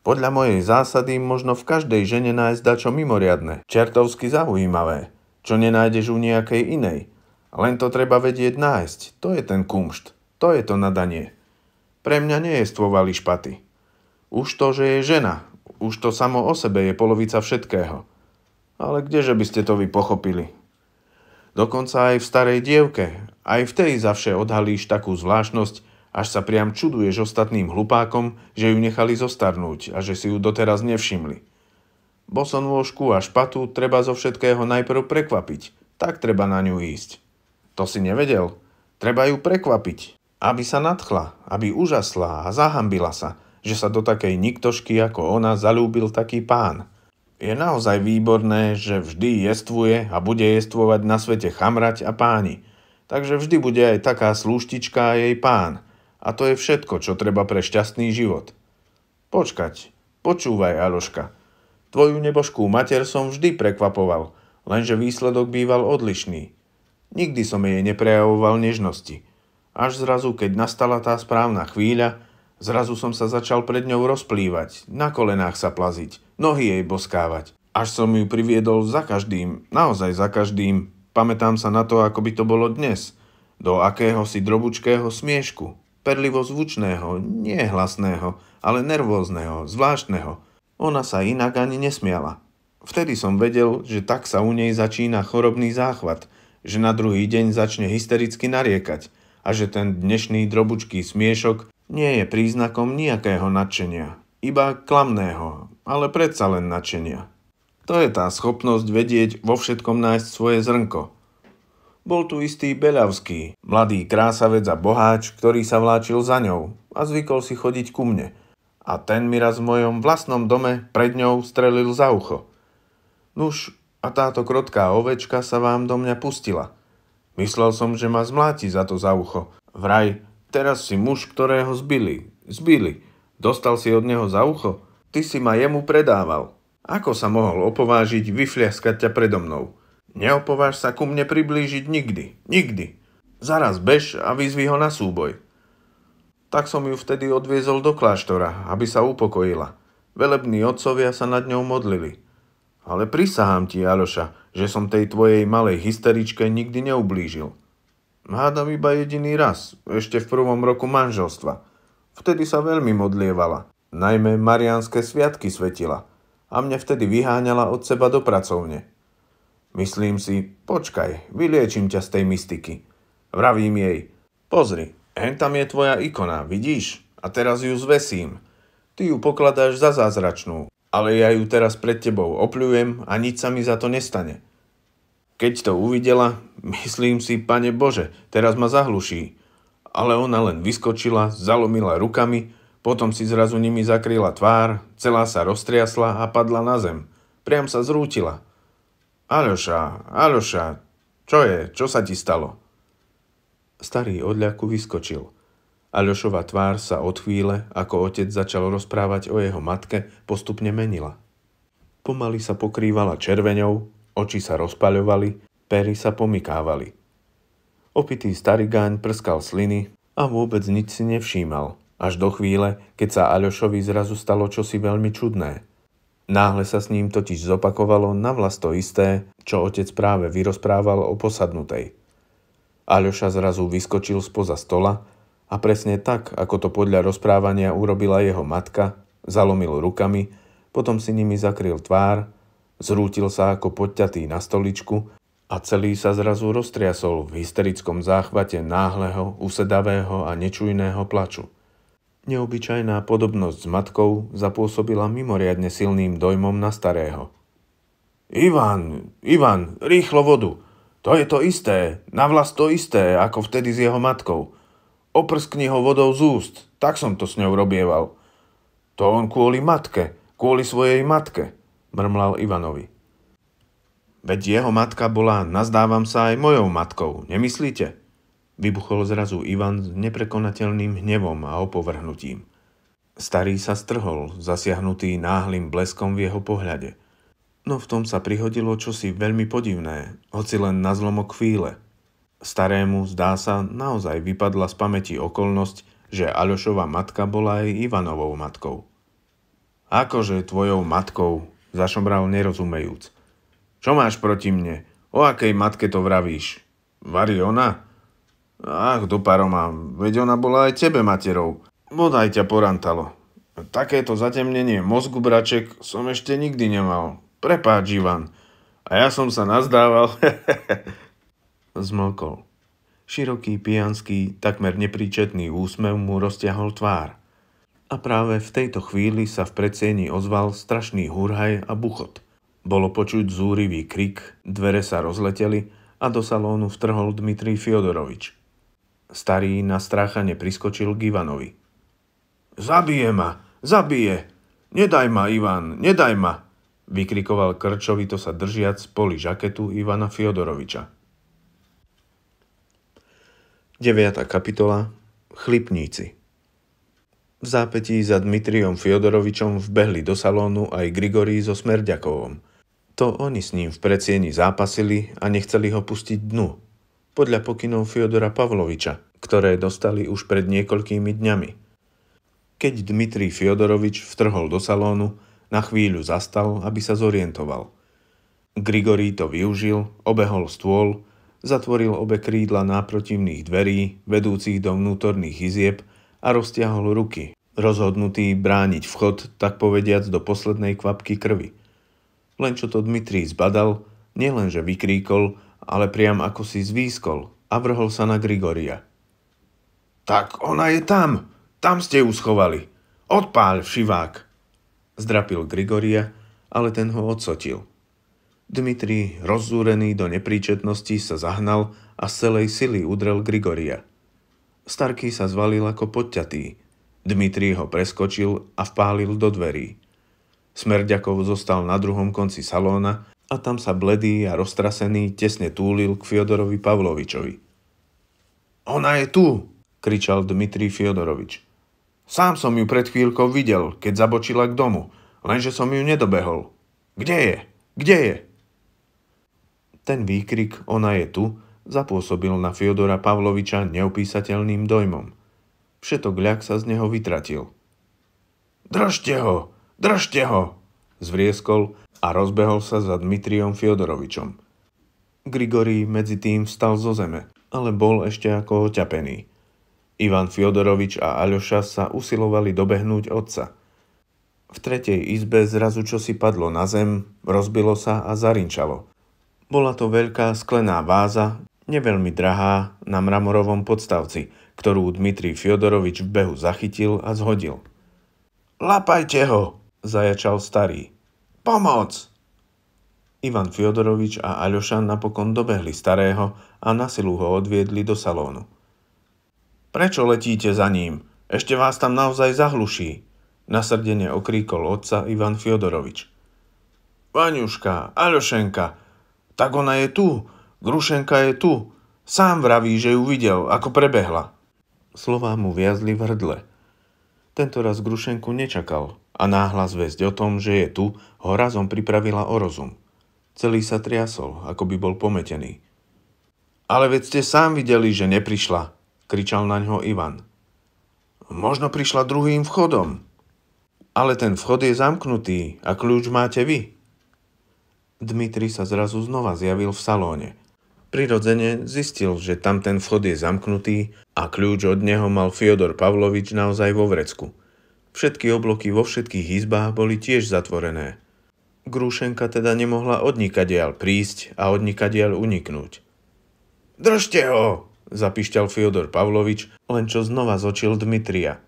Podľa mojej zásady možno v každej žene nájsť dačo mimoriadne, čertovsky zaujímavé, čo nenájdeš u nejakej inej. Len to treba vedieť nájsť, to je ten kumšt, to je to nadanie. Pre mňa nie je stvovali špaty. Už to, že je žena, už to samo o sebe je polovica všetkého. Ale kdeže by ste to vy pochopili? Dokonca aj v starej dievke, aj v tej zavše odhalíš takú zvláštnosť, až sa priam čuduješ ostatným hlupákom, že ju nechali zostarnúť a že si ju doteraz nevšimli. Bosonôžku a špatu treba zo všetkého najprv prekvapiť, tak treba na ňu ísť. To si nevedel? Treba ju prekvapiť, aby sa nadchla, aby užasla a zahambila sa, že sa do takej niktošky ako ona zalúbil taký pán. Je naozaj výborné, že vždy jestvuje a bude jestvovať na svete chamrať a páni. Takže vždy bude aj taká slúštička a jej pán – a to je všetko, čo treba pre šťastný život. Počkať, počúvaj, Aloška. Tvoju nebožkú mater som vždy prekvapoval, lenže výsledok býval odlišný. Nikdy som jej neprejavoval nežnosti. Až zrazu, keď nastala tá správna chvíľa, zrazu som sa začal pred ňou rozplývať, na kolenách sa plaziť, nohy jej boskávať. Až som ju priviedol za každým, naozaj za každým. Pamätám sa na to, ako by to bolo dnes. Do akéhosi drobučkého smiešku perlivo zvučného, nie hlasného, ale nervózneho, zvláštneho. Ona sa inak ani nesmiala. Vtedy som vedel, že tak sa u nej začína chorobný záchvat, že na druhý deň začne hystericky nariekať a že ten dnešný drobučký smiešok nie je príznakom nejakého nadšenia, iba klamného, ale predsa len nadšenia. To je tá schopnosť vedieť vo všetkom nájsť svoje zrnko – bol tu istý Beľavský, mladý krásavec a boháč, ktorý sa vláčil za ňou a zvykol si chodiť ku mne. A ten mi raz v mojom vlastnom dome pred ňou strelil za ucho. Nuž, a táto krotká ovečka sa vám do mňa pustila. Myslel som, že ma zmláti za to za ucho. Vraj, teraz si muž, ktorého zbili. Zbili. Dostal si od neho za ucho. Ty si ma jemu predával. Ako sa mohol opovážiť vyfliaskať ťa predo mnou? Neopováž sa ku mne priblížiť nikdy, nikdy. Zaraz bež a vyzvi ho na súboj. Tak som ju vtedy odviezol do kláštora, aby sa upokojila. Velební otcovia sa nad ňou modlili. Ale prisahám ti, Aloša, že som tej tvojej malej hysteričke nikdy neublížil. Hádam iba jediný raz, ešte v prvom roku manželstva. Vtedy sa veľmi modlievala, najmä marianské sviatky svetila a mňa vtedy vyháňala od seba do pracovne. Myslím si, počkaj, vyliečím ťa z tej mystiky. Vravím jej, pozri, hen tam je tvoja ikona, vidíš? A teraz ju zvesím. Ty ju pokladáš za zázračnú, ale ja ju teraz pred tebou opľujem a nič sa mi za to nestane. Keď to uvidela, myslím si, pane Bože, teraz ma zahluší. Ale ona len vyskočila, zalomila rukami, potom si zrazu nimi zakryla tvár, celá sa roztriasla a padla na zem. Priam sa zrútila. Aloša, Aloša, čo je, čo sa ti stalo? Starý odľaku vyskočil. Aľošova tvár sa od chvíle, ako otec začal rozprávať o jeho matke, postupne menila. Pomaly sa pokrývala červeňou, oči sa rozpaľovali, pery sa pomykávali. Opitý starý gáň prskal sliny a vôbec nič si nevšímal, až do chvíle, keď sa Aľošovi zrazu stalo čosi veľmi čudné – Náhle sa s ním totiž zopakovalo na vlast to isté, čo otec práve vyrozprával o posadnutej. Aľoša zrazu vyskočil spoza stola a presne tak, ako to podľa rozprávania urobila jeho matka, zalomil rukami, potom si nimi zakryl tvár, zrútil sa ako podťatý na stoličku a celý sa zrazu roztriasol v hysterickom záchvate náhleho, usedavého a nečujného plaču. Neobyčajná podobnosť s matkou zapôsobila mimoriadne silným dojmom na starého. Ivan, Ivan, rýchlo vodu. To je to isté, na to isté, ako vtedy s jeho matkou. Oprskni ho vodou z úst, tak som to s ňou robieval. To on kvôli matke, kvôli svojej matke, mrmlal Ivanovi. Veď jeho matka bola, nazdávam sa, aj mojou matkou, nemyslíte? Vybuchol zrazu Ivan s neprekonateľným hnevom a opovrhnutím. Starý sa strhol, zasiahnutý náhlým bleskom v jeho pohľade. No v tom sa prihodilo čosi veľmi podivné, hoci len na zlomok chvíle. Starému, zdá sa, naozaj vypadla z pamäti okolnosť, že Aljošova matka bola aj Ivanovou matkou. Akože tvojou matkou, zašomral nerozumejúc. Čo máš proti mne? O akej matke to vravíš? Varí ona? Ach, do paroma, veď ona bola aj tebe materou. Bodaj ťa porantalo. Takéto zatemnenie mozgu, braček, som ešte nikdy nemal. Prepáč, Ivan. A ja som sa nazdával. Zmlkol. Široký, pijanský, takmer nepríčetný úsmev mu roztiahol tvár. A práve v tejto chvíli sa v predsieni ozval strašný hurhaj a buchot. Bolo počuť zúrivý krik, dvere sa rozleteli a do salónu vtrhol Dmitrij Fiodorovič. Starý na stráchane priskočil k Ivanovi. Zabije ma, zabije! Nedaj ma, Ivan, nedaj ma! Vykrikoval krčovito sa držiac poli žaketu Ivana Fiodoroviča. 9. kapitola Chlipníci V zápetí za Dmitriom Fiodorovičom vbehli do salónu aj Grigorí so Smerďakovom. To oni s ním v predsieni zápasili a nechceli ho pustiť dnu podľa pokynov Fyodora Pavloviča, ktoré dostali už pred niekoľkými dňami. Keď Dmitrij Fyodorovič vtrhol do salónu, na chvíľu zastal, aby sa zorientoval. Grigorí to využil, obehol stôl, zatvoril obe krídla náprotivných dverí, vedúcich do vnútorných izieb a roztiahol ruky, rozhodnutý brániť vchod, tak povediac, do poslednej kvapky krvi. Len čo to Dmitrij zbadal, nielenže vykríkol, ale priam ako si zvýskol a vrhol sa na Grigoria. Tak ona je tam, tam ste ju schovali. Odpáľ, šivák! Zdrapil Grigoria, ale ten ho odsotil. Dmitri rozúrený do nepríčetnosti, sa zahnal a z celej sily udrel Grigoria. Starký sa zvalil ako podťatý. Dmitri ho preskočil a vpálil do dverí. Smerďakov zostal na druhom konci salóna a tam sa bledý a roztrasený tesne túlil k Fiodorovi Pavlovičovi. Ona je tu, kričal Dmitri Fiodorovič. Sám som ju pred chvíľkou videl, keď zabočila k domu, lenže som ju nedobehol. Kde je? Kde je? Ten výkrik Ona je tu zapôsobil na Fiodora Pavloviča neopísateľným dojmom. Všetok ľak sa z neho vytratil. Držte ho! Držte ho! Zvrieskol a rozbehol sa za Dmitriom Fiodorovičom. Grigorij medzi tým vstal zo zeme, ale bol ešte ako oťapený. Ivan Fiodorovič a Aljoša sa usilovali dobehnúť otca. V tretej izbe zrazu čosi padlo na zem, rozbilo sa a zarinčalo. Bola to veľká sklená váza, neveľmi drahá, na mramorovom podstavci, ktorú Dmitrij Fiodorovič v behu zachytil a zhodil. Lapajte ho, zajačal starý. Pomoc! Ivan Fiodorovič a Aľošan napokon dobehli starého a na silu ho odviedli do salónu. Prečo letíte za ním? Ešte vás tam naozaj zahluší, nasrdene okríkol otca Ivan Fiodorovič. Vaňuška, Aľošenka, tak ona je tu, Grušenka je tu, sám vraví, že ju videl, ako prebehla. Slová mu viazli v hrdle. Tento raz Grušenku nečakal, a náhlas väzť o tom, že je tu, ho razom pripravila o rozum. Celý sa triasol, ako by bol pometený. Ale veď ste sám videli, že neprišla, kričal na ňo Ivan. Možno prišla druhým vchodom. Ale ten vchod je zamknutý a kľúč máte vy. Dmitri sa zrazu znova zjavil v salóne. Prirodzene zistil, že tam ten vchod je zamknutý a kľúč od neho mal Fyodor Pavlovič naozaj vo vrecku – Všetky obloky vo všetkých izbách boli tiež zatvorené. Grúšenka teda nemohla odnikadiaľ prísť a odnikadiaľ uniknúť. Držte ho! zapišťal Fyodor Pavlovič, len čo znova zočil Dmitria.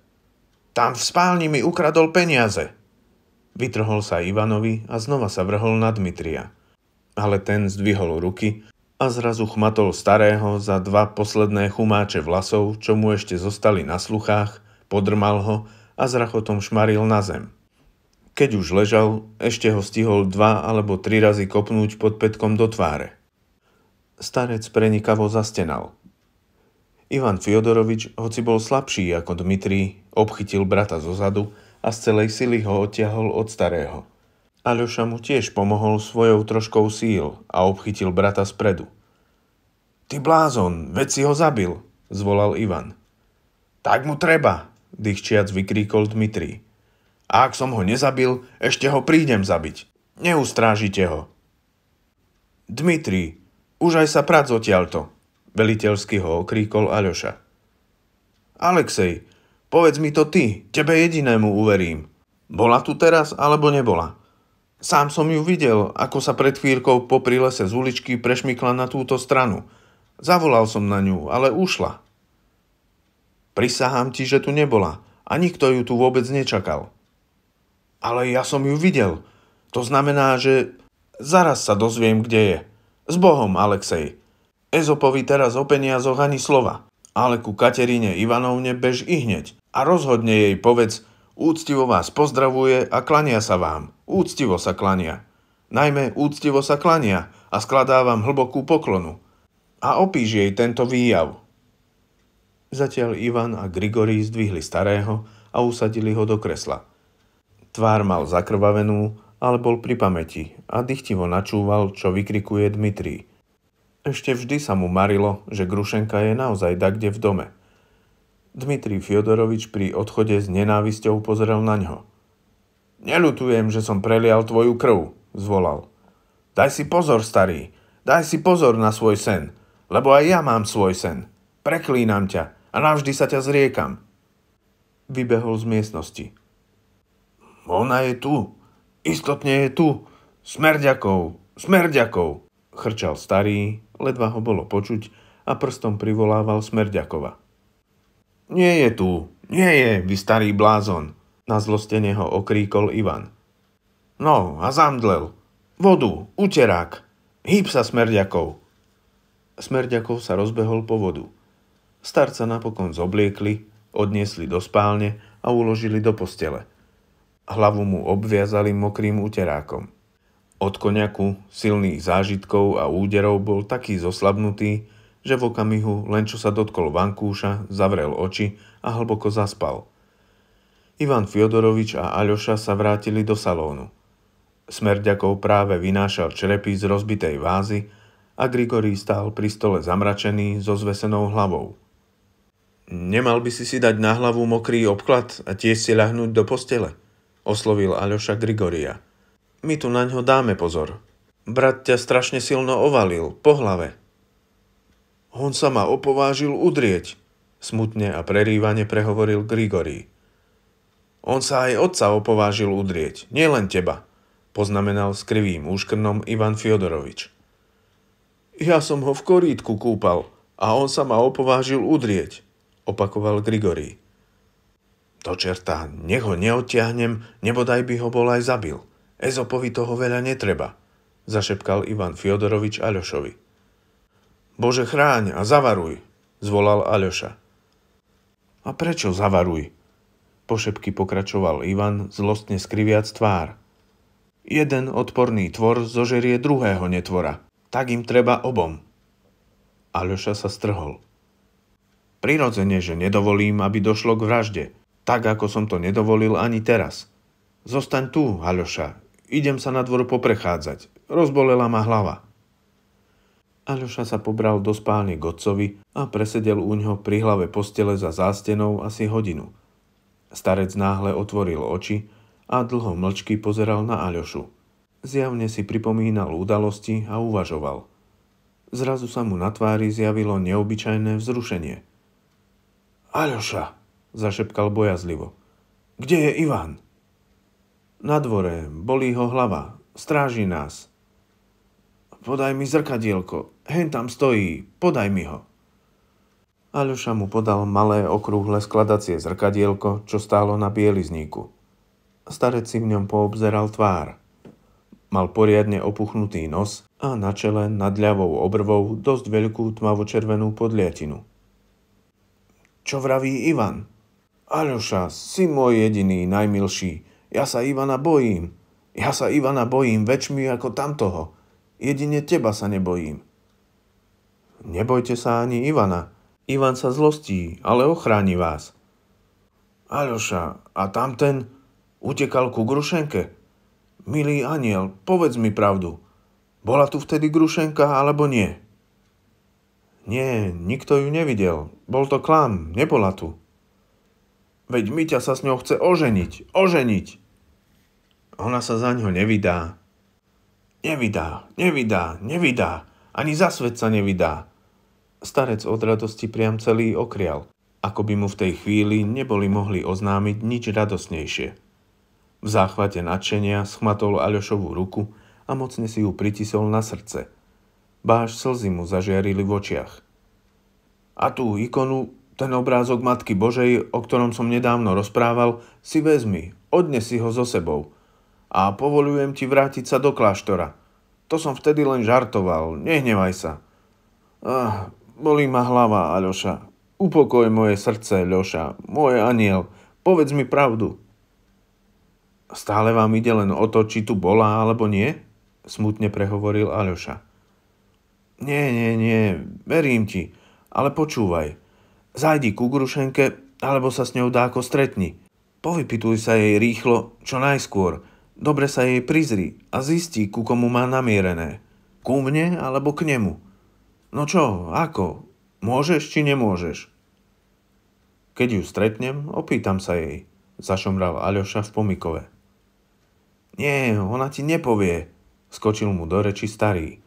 Tam v spálni mi ukradol peniaze! Vytrhol sa Ivanovi a znova sa vrhol na Dmitria. Ale ten zdvihol ruky a zrazu chmatol starého za dva posledné chumáče vlasov, čo mu ešte zostali na sluchách, podrmal ho a rachotom šmaril na zem. Keď už ležal, ešte ho stihol dva alebo tri razy kopnúť pod petkom do tváre. Starec prenikavo zastenal. Ivan Fiodorovič, hoci bol slabší ako Dmitri, obchytil brata zo zadu a z celej sily ho odtiahol od starého. Aľoša mu tiež pomohol svojou troškou síl a obchytil brata spredu. Ty blázon, veď si ho zabil, zvolal Ivan. Tak mu treba, dýchčiac vykríkol Dmitri. A ak som ho nezabil, ešte ho prídem zabiť. Neustrážite ho. Dmitri, už aj sa prac odtiaľto, veliteľsky ho okríkol Aľoša. Alexej, povedz mi to ty, tebe jedinému uverím. Bola tu teraz alebo nebola? Sám som ju videl, ako sa pred chvíľkou po prílese z uličky prešmykla na túto stranu. Zavolal som na ňu, ale ušla. Prisahám ti, že tu nebola a nikto ju tu vôbec nečakal. Ale ja som ju videl. To znamená, že zaraz sa dozviem, kde je. S Bohom, Alexej. Ezopovi teraz o peniazoch ani slova. Ale ku Kateríne Ivanovne bež i hneď a rozhodne jej povedz, úctivo vás pozdravuje a klania sa vám. Úctivo sa klania. Najmä úctivo sa klania a skladá vám hlbokú poklonu. A opíš jej tento výjav. Zatiaľ Ivan a Grigory zdvihli starého a usadili ho do kresla. Tvár mal zakrvavenú, ale bol pri pamäti a dychtivo načúval, čo vykrikuje Dmitrij. Ešte vždy sa mu marilo, že Grušenka je naozaj dakde v dome. Dmitrij Fiodorovič pri odchode s nenávisťou pozrel na ňo. Nelutujem, že som prelial tvoju krv, zvolal. Daj si pozor, starý, daj si pozor na svoj sen, lebo aj ja mám svoj sen. Preklínam ťa, a navždy sa ťa zriekam. Vybehol z miestnosti. Ona je tu, istotne je tu, Smerďakov, smerďakov, chrčal starý, ledva ho bolo počuť a prstom privolával smerďakova. Nie je tu, nie je, vy starý blázon, na zlostene ho okríkol Ivan. No a zamdlel. Vodu, uterák. Hýb sa, Smerďakov. Smerďakov sa rozbehol po vodu. Starca napokon zobliekli, odniesli do spálne a uložili do postele. Hlavu mu obviazali mokrým uterákom. Od koniaku, silných zážitkov a úderov bol taký zoslabnutý, že v okamihu, len čo sa dotkol vankúša, zavrel oči a hlboko zaspal. Ivan Fiodorovič a Aľoša sa vrátili do salónu. Smerďakov práve vynášal črepy z rozbitej vázy a Grigory stál pri stole zamračený so zvesenou hlavou. Nemal by si si dať na hlavu mokrý obklad a tiež si ľahnúť do postele, oslovil Aljoša Grigoria. My tu na ňo dáme pozor. Brat ťa strašne silno ovalil, po hlave. On sa ma opovážil udrieť, smutne a prerývane prehovoril Grigori. On sa aj otca opovážil udrieť, nielen teba, poznamenal s krivým úškrnom Ivan Fiodorovič. Ja som ho v korítku kúpal a on sa ma opovážil udrieť, opakoval Grigory. Do čerta, nech ho neodtiahnem, nebodaj by ho bol aj zabil. Ezopovi toho veľa netreba, zašepkal Ivan Fiodorovič Aľošovi. Bože chráň a zavaruj, zvolal Aľoša. A prečo zavaruj? Pošepky pokračoval Ivan, zlostne skriviac tvár. Jeden odporný tvor zožerie druhého netvora. Tak im treba obom. Aľoša sa strhol. Prirodzene, že nedovolím, aby došlo k vražde, tak ako som to nedovolil ani teraz. Zostaň tu, Haľoša, idem sa na dvor poprechádzať, rozbolela ma hlava. Aľoša sa pobral do spálne k otcovi a presedel u ňoho pri hlave postele za zástenou asi hodinu. Starec náhle otvoril oči a dlho mlčky pozeral na Aľošu. Zjavne si pripomínal udalosti a uvažoval – Zrazu sa mu na tvári zjavilo neobyčajné vzrušenie. Aľoša, zašepkal bojazlivo. Kde je Ivan? Na dvore, bolí ho hlava, stráži nás. Podaj mi zrkadielko, hen tam stojí, podaj mi ho. Aľoša mu podal malé okrúhle skladacie zrkadielko, čo stálo na bielizníku. Starec si v ňom poobzeral tvár. Mal poriadne opuchnutý nos a na čele nad ľavou obrvou dosť veľkú tmavo-červenú podliatinu. Čo vraví Ivan? Aľoša, si môj jediný, najmilší. Ja sa Ivana bojím. Ja sa Ivana bojím väčšmi ako tamtoho. Jedine teba sa nebojím. Nebojte sa ani Ivana. Ivan sa zlostí, ale ochráni vás. Aľoša, a tamten utekal ku Grušenke. Milý aniel, povedz mi pravdu. Bola tu vtedy Grušenka alebo nie? Nie, nikto ju nevidel. Bol to klam, nebola tu. Veď myťa sa s ňou chce oženiť, oženiť. Ona sa za ňo nevydá. Nevydá, nevydá, nevydá. Ani za svet sa nevydá. Starec od radosti priam celý okrial, ako by mu v tej chvíli neboli mohli oznámiť nič radosnejšie. V záchvate nadšenia schmatol Aľošovú ruku a mocne si ju pritisol na srdce – ba až slzy mu zažiarili v očiach. A tú ikonu, ten obrázok Matky Božej, o ktorom som nedávno rozprával, si vezmi, odnes si ho so sebou a povolujem ti vrátiť sa do kláštora. To som vtedy len žartoval, nehnevaj sa. Ah, bolí ma hlava, Aľoša. Upokoj moje srdce, Ľoša, môj aniel, povedz mi pravdu. Stále vám ide len o to, či tu bola alebo nie? Smutne prehovoril Aľoša. Nie, nie, nie, verím ti, ale počúvaj. Zajdi ku Grušenke, alebo sa s ňou dáko stretni. Povypituj sa jej rýchlo, čo najskôr. Dobre sa jej prizri a zistí, ku komu má namierené. Ku mne alebo k nemu. No čo, ako? Môžeš či nemôžeš? Keď ju stretnem, opýtam sa jej, zašomral Aljoša v pomikove. Nie, ona ti nepovie, skočil mu do reči starý.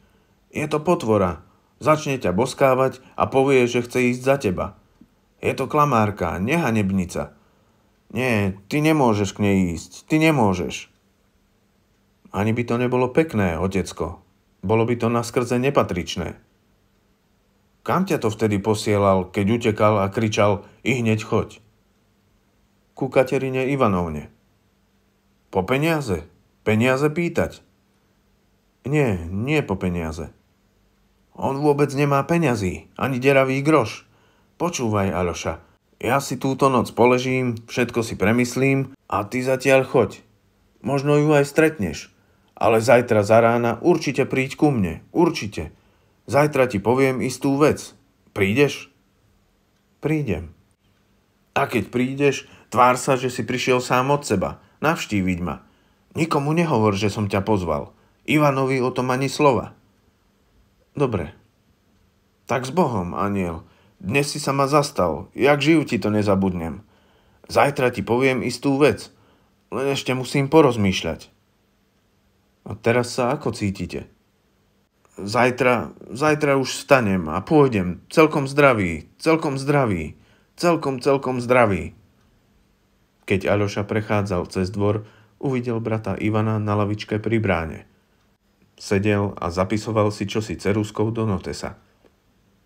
Je to potvora. Začne ťa boskávať a povie, že chce ísť za teba. Je to klamárka, nehanebnica. Nie, ty nemôžeš k nej ísť, ty nemôžeš. Ani by to nebolo pekné, otecko. Bolo by to naskrze nepatričné. Kam ťa to vtedy posielal, keď utekal a kričal i hneď choď? Ku Katerine Ivanovne. Po peniaze? Peniaze pýtať? Nie, nie po peniaze. On vôbec nemá peňazí, ani deravý groš. Počúvaj, Aloša, ja si túto noc poležím, všetko si premyslím a ty zatiaľ choď. Možno ju aj stretneš, ale zajtra za rána určite príď ku mne, určite. Zajtra ti poviem istú vec. Prídeš? Prídem. A keď prídeš, tvár sa, že si prišiel sám od seba. Navštíviť ma. Nikomu nehovor, že som ťa pozval. Ivanovi o tom ani slova. Dobre. Tak s Bohom, aniel. Dnes si sa ma zastal. Jak žijú ti to nezabudnem. Zajtra ti poviem istú vec. Len ešte musím porozmýšľať. A teraz sa ako cítite? Zajtra, zajtra už stanem a pôjdem. Celkom zdravý, celkom zdravý, celkom, celkom zdravý. Keď Aloša prechádzal cez dvor, uvidel brata Ivana na lavičke pri bráne – Sedel a zapisoval si čosi ceruskou do notesa.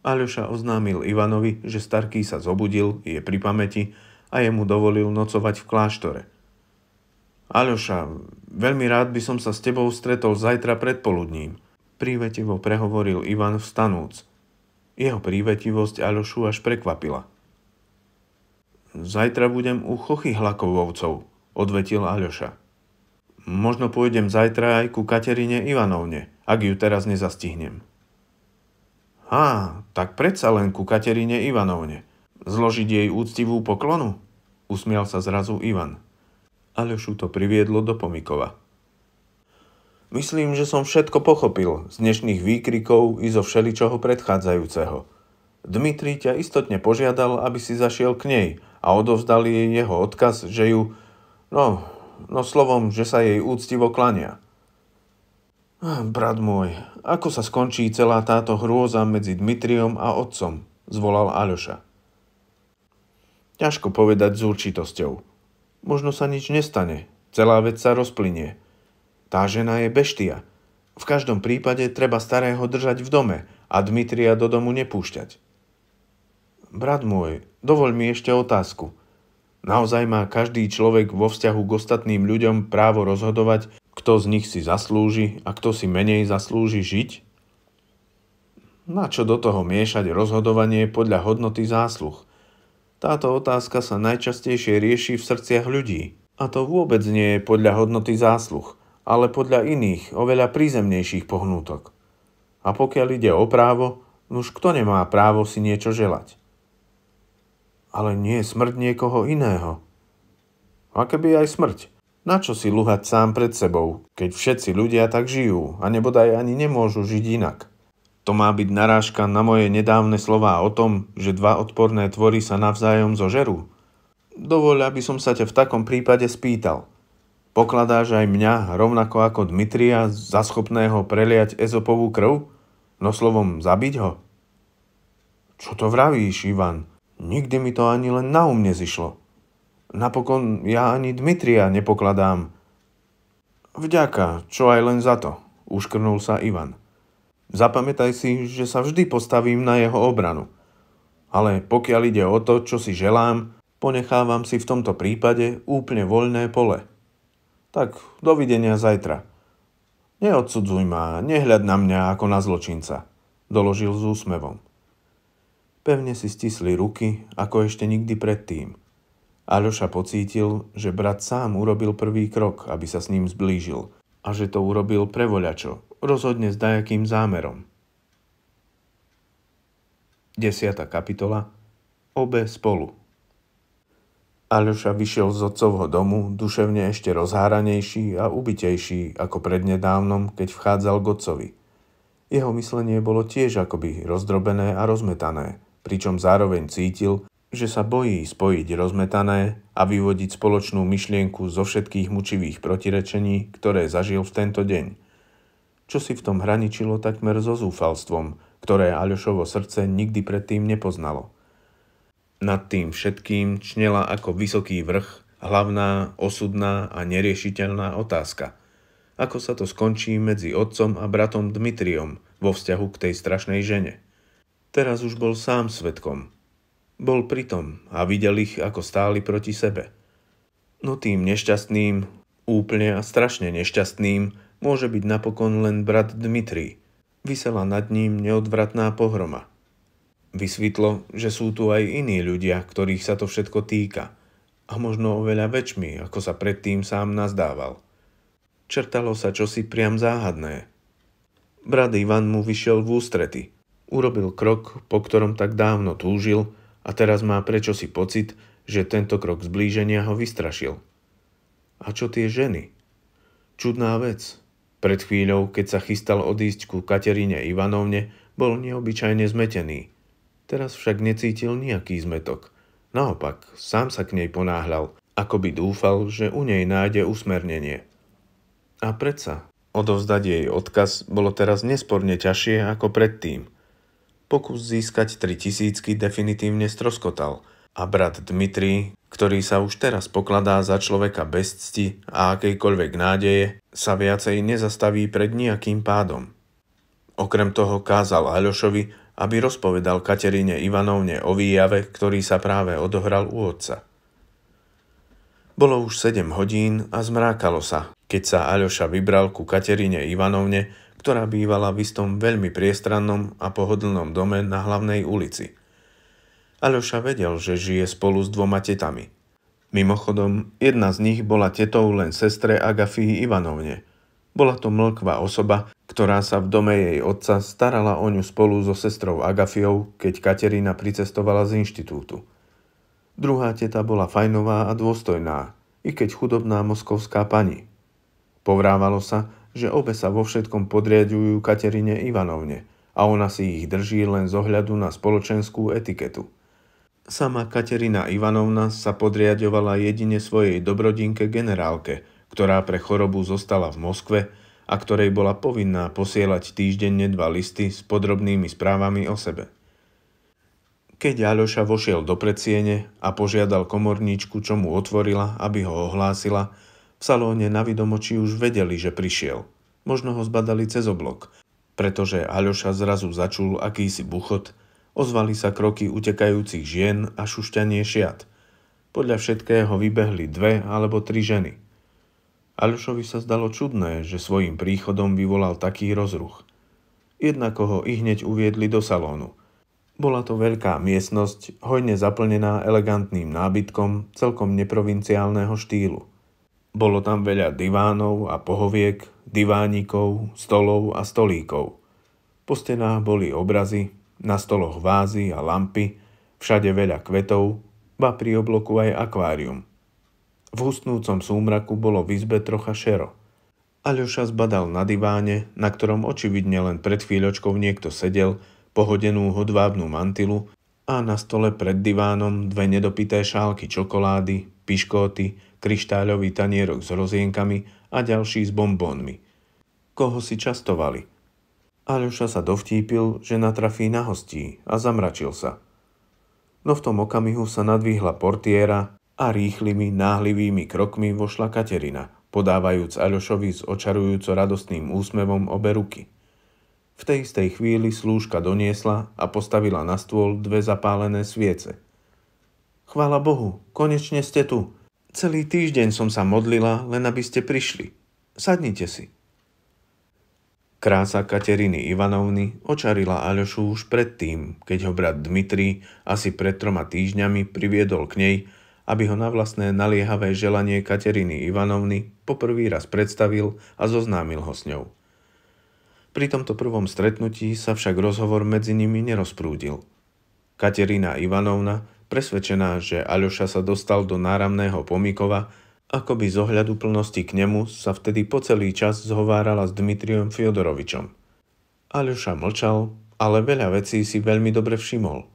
Aleša oznámil Ivanovi, že Starký sa zobudil, je pri pamäti a jemu dovolil nocovať v kláštore. Aljoša, veľmi rád by som sa s tebou stretol zajtra predpoludním, prívetivo prehovoril Ivan vstanúc. Jeho prívetivosť Aljošu až prekvapila. Zajtra budem u Chochy Hlakovovcov, odvetil Aljoša. Možno pôjdem zajtra aj ku Katerine Ivanovne, ak ju teraz nezastihnem. Á, tak predsa len ku Katerine Ivanovne. Zložiť jej úctivú poklonu? Usmial sa zrazu Ivan. Alešu to priviedlo do Pomikova. Myslím, že som všetko pochopil z dnešných výkrikov i zo všeličoho predchádzajúceho. Dmitri ťa istotne požiadal, aby si zašiel k nej a odovzdal jej jeho odkaz, že ju... No, no slovom, že sa jej úctivo klania. Brat môj, ako sa skončí celá táto hrôza medzi Dmitriom a otcom, zvolal Aľoša. Ťažko povedať s určitosťou. Možno sa nič nestane, celá vec sa rozplynie. Tá žena je beštia. V každom prípade treba starého držať v dome a Dmitria do domu nepúšťať. Brat môj, dovoľ mi ešte otázku – Naozaj má každý človek vo vzťahu k ostatným ľuďom právo rozhodovať, kto z nich si zaslúži a kto si menej zaslúži žiť? Na čo do toho miešať rozhodovanie podľa hodnoty zásluh? Táto otázka sa najčastejšie rieši v srdciach ľudí. A to vôbec nie je podľa hodnoty zásluh, ale podľa iných, oveľa prízemnejších pohnútok. A pokiaľ ide o právo, už kto nemá právo si niečo želať? ale nie smrť niekoho iného. A keby aj smrť? Na čo si lúhať sám pred sebou, keď všetci ľudia tak žijú a nebodaj ani nemôžu žiť inak? To má byť narážka na moje nedávne slová o tom, že dva odporné tvory sa navzájom zožerú? Dovoľ, aby som sa ťa v takom prípade spýtal. Pokladáš aj mňa, rovnako ako Dmitria, za schopného preliať Ezopovú krv? No slovom, zabiť ho? Čo to vravíš, Ivan? Nikdy mi to ani len na umne zišlo. Napokon ja ani Dmitria nepokladám. Vďaka, čo aj len za to, uškrnul sa Ivan. Zapamätaj si, že sa vždy postavím na jeho obranu. Ale pokiaľ ide o to, čo si želám, ponechávam si v tomto prípade úplne voľné pole. Tak dovidenia zajtra. Neodsudzuj ma, nehľad na mňa ako na zločinca, doložil s úsmevom. Pevne si stisli ruky, ako ešte nikdy predtým. Aľoša pocítil, že brat sám urobil prvý krok, aby sa s ním zblížil a že to urobil prevoľačo, rozhodne s dajakým zámerom. 10. kapitola Obe spolu Aľoša vyšiel z otcovho domu, duševne ešte rozháranejší a ubitejší ako prednedávnom, keď vchádzal k otcovi. Jeho myslenie bolo tiež akoby rozdrobené a rozmetané pričom zároveň cítil, že sa bojí spojiť rozmetané a vyvodiť spoločnú myšlienku zo všetkých mučivých protirečení, ktoré zažil v tento deň. Čo si v tom hraničilo takmer so zúfalstvom, ktoré Alešovo srdce nikdy predtým nepoznalo. Nad tým všetkým čnela ako vysoký vrch hlavná, osudná a neriešiteľná otázka. Ako sa to skončí medzi otcom a bratom Dmitriom vo vzťahu k tej strašnej žene? Teraz už bol sám svetkom. Bol pritom a videl ich, ako stáli proti sebe. No tým nešťastným, úplne a strašne nešťastným, môže byť napokon len brat Dmitri. Vysela nad ním neodvratná pohroma. Vysvetlo, že sú tu aj iní ľudia, ktorých sa to všetko týka. A možno oveľa väčšmi, ako sa predtým sám nazdával. Črtalo sa čosi priam záhadné. Brat Ivan mu vyšiel v ústrety – Urobil krok, po ktorom tak dávno túžil a teraz má prečo si pocit, že tento krok zblíženia ho vystrašil. A čo tie ženy? Čudná vec. Pred chvíľou, keď sa chystal odísť ku Kateríne Ivanovne, bol neobyčajne zmetený. Teraz však necítil nejaký zmetok. Naopak, sám sa k nej ponáhľal, ako by dúfal, že u nej nájde usmernenie. A predsa, odovzdať jej odkaz bolo teraz nesporne ťažšie ako predtým – Pokus získať 3000 definitívne stroskotal a brat Dmitri, ktorý sa už teraz pokladá za človeka bez cti a akejkoľvek nádeje, sa viacej nezastaví pred nejakým pádom. Okrem toho kázal Aľošovi, aby rozpovedal Katerine Ivanovne o výjave, ktorý sa práve odohral u otca. Bolo už 7 hodín a zmrákalo sa, keď sa Aľoša vybral ku Katerine Ivanovne, ktorá bývala v istom veľmi priestrannom a pohodlnom dome na hlavnej ulici. Aleša vedel, že žije spolu s dvoma tetami. Mimochodom, jedna z nich bola tetou len sestre Agafii Ivanovne. Bola to mlkvá osoba, ktorá sa v dome jej otca starala o ňu spolu so sestrou Agafiou, keď Katerina pricestovala z inštitútu. Druhá teta bola fajnová a dôstojná, i keď chudobná moskovská pani. Povrávalo sa, že obe sa vo všetkom podriadujú Katerine Ivanovne a ona si ich drží len z ohľadu na spoločenskú etiketu. Sama Katerina Ivanovna sa podriadovala jedine svojej dobrodinke generálke, ktorá pre chorobu zostala v Moskve a ktorej bola povinná posielať týždenne dva listy s podrobnými správami o sebe. Keď Aloša vošiel do predsiene a požiadal komorníčku, čo mu otvorila, aby ho ohlásila, v salóne na vidomočí už vedeli, že prišiel. Možno ho zbadali cez oblok, pretože Aľoša zrazu začul akýsi buchot, ozvali sa kroky utekajúcich žien a šušťanie šiat. Podľa všetkého vybehli dve alebo tri ženy. Aľošovi sa zdalo čudné, že svojim príchodom vyvolal taký rozruch. Jednako ho i hneď uviedli do salónu – bola to veľká miestnosť, hojne zaplnená elegantným nábytkom celkom neprovinciálneho štýlu. Bolo tam veľa divánov a pohoviek, divánikov, stolov a stolíkov. Po stenách boli obrazy, na stoloch vázy a lampy, všade veľa kvetov, ba pri obloku aj akvárium. V hustnúcom súmraku bolo v izbe trocha šero. Aľoša zbadal na diváne, na ktorom očividne len pred chvíľočkou niekto sedel, pohodenú hodvábnu mantilu a na stole pred divánom dve nedopité šálky čokolády, piškóty, kryštáľový tanierok s rozienkami a ďalší s bombónmi. Koho si častovali? Aľoša sa dovtípil, že natrafí na hostí a zamračil sa. No v tom okamihu sa nadvihla portiera a rýchlymi, náhlivými krokmi vošla Katerina, podávajúc Aľošovi s očarujúco radostným úsmevom obe ruky. V tej istej chvíli slúžka doniesla a postavila na stôl dve zapálené sviece. Chvála Bohu, konečne ste tu, Celý týždeň som sa modlila, len aby ste prišli. Sadnite si. Krása Kateriny Ivanovny očarila Aljošu už predtým, keď ho brat Dmitri asi pred troma týždňami priviedol k nej, aby ho na vlastné naliehavé želanie Kateriny Ivanovny poprvý raz predstavil a zoznámil ho s ňou. Pri tomto prvom stretnutí sa však rozhovor medzi nimi nerozprúdil. Katerina Ivanovna presvedčená, že Aľoša sa dostal do náramného pomikova, akoby z ohľadu plnosti k nemu sa vtedy po celý čas zhovárala s Dmitriom Fiodorovičom. Aľoša mlčal, ale veľa vecí si veľmi dobre všimol.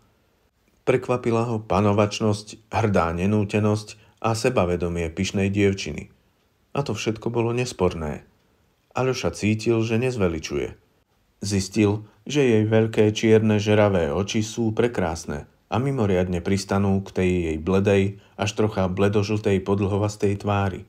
Prekvapila ho panovačnosť, hrdá nenútenosť a sebavedomie pyšnej dievčiny. A to všetko bolo nesporné. Aľoša cítil, že nezveličuje. Zistil, že jej veľké čierne žeravé oči sú prekrásne a mimoriadne pristanú k tej jej bledej, až trocha bledožltej podlhovastej tvári.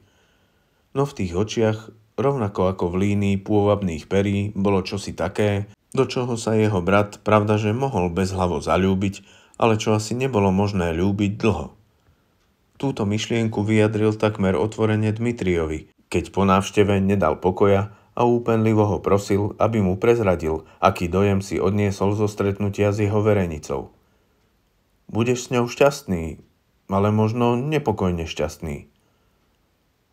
No v tých očiach, rovnako ako v línii pôvabných perí, bolo čosi také, do čoho sa jeho brat pravdaže mohol bezhlavo zalúbiť, ale čo asi nebolo možné ľúbiť dlho. Túto myšlienku vyjadril takmer otvorene Dmitriovi, keď po návšteve nedal pokoja a úpenlivo ho prosil, aby mu prezradil, aký dojem si odniesol zo stretnutia s jeho verejnicou. Budeš s ňou šťastný, ale možno nepokojne šťastný.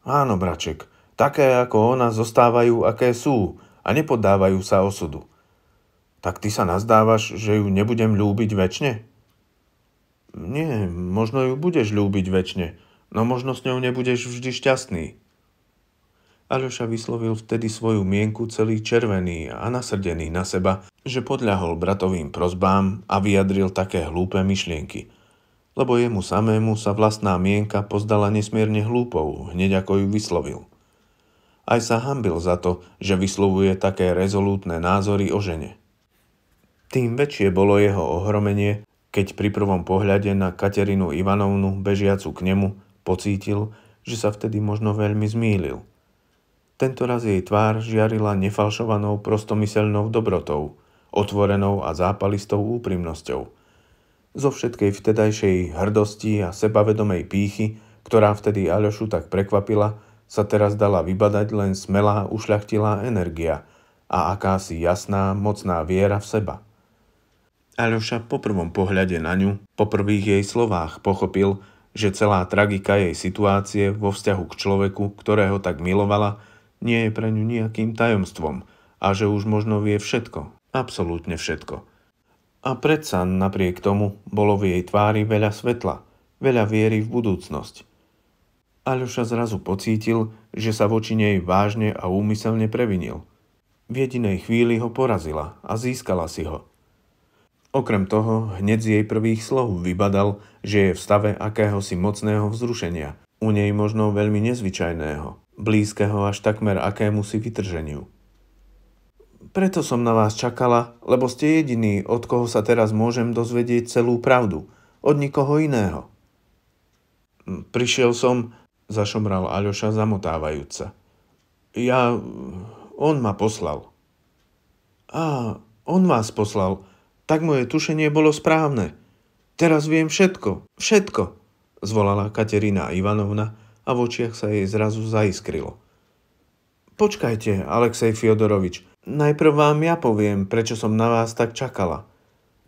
Áno, braček, také ako ona zostávajú, aké sú a nepodávajú sa osudu. Tak ty sa nazdávaš, že ju nebudem ľúbiť väčne? Nie, možno ju budeš ľúbiť väčne, no možno s ňou nebudeš vždy šťastný. Aljoša vyslovil vtedy svoju mienku celý červený a nasrdený na seba, že podľahol bratovým prozbám a vyjadril také hlúpe myšlienky. Lebo jemu samému sa vlastná mienka pozdala nesmierne hlúpou, hneď ako ju vyslovil. Aj sa hambil za to, že vyslovuje také rezolútne názory o žene. Tým väčšie bolo jeho ohromenie, keď pri prvom pohľade na Katerinu Ivanovnu, bežiacu k nemu, pocítil, že sa vtedy možno veľmi zmýlil – Tentoraz jej tvár žiarila nefalšovanou prostomyselnou dobrotou, otvorenou a zápalistou úprimnosťou. Zo všetkej vtedajšej hrdosti a sebavedomej pýchy, ktorá vtedy Aljošu tak prekvapila, sa teraz dala vybadať len smelá, ušľachtilá energia a akási jasná, mocná viera v seba. Aljoša po prvom pohľade na ňu, po prvých jej slovách pochopil, že celá tragika jej situácie vo vzťahu k človeku, ktorého tak milovala, nie je pre ňu nejakým tajomstvom a že už možno vie všetko, absolútne všetko. A predsa napriek tomu bolo v jej tvári veľa svetla, veľa viery v budúcnosť. Aľoša zrazu pocítil, že sa voči nej vážne a úmyselne previnil. V jedinej chvíli ho porazila a získala si ho. Okrem toho, hneď z jej prvých slov vybadal, že je v stave akéhosi mocného vzrušenia, u nej možno veľmi nezvyčajného blízkeho až takmer akému si vytrženiu. Preto som na vás čakala, lebo ste jediný, od koho sa teraz môžem dozvedieť celú pravdu, od nikoho iného. Prišiel som, zašomral Aľoša zamotávajúca. Ja... on ma poslal. A on vás poslal, tak moje tušenie bolo správne. Teraz viem všetko, všetko, zvolala Katerina Ivanovna, a v očiach sa jej zrazu zaiskrilo. Počkajte, Alexej Fiodorovič, najprv vám ja poviem, prečo som na vás tak čakala.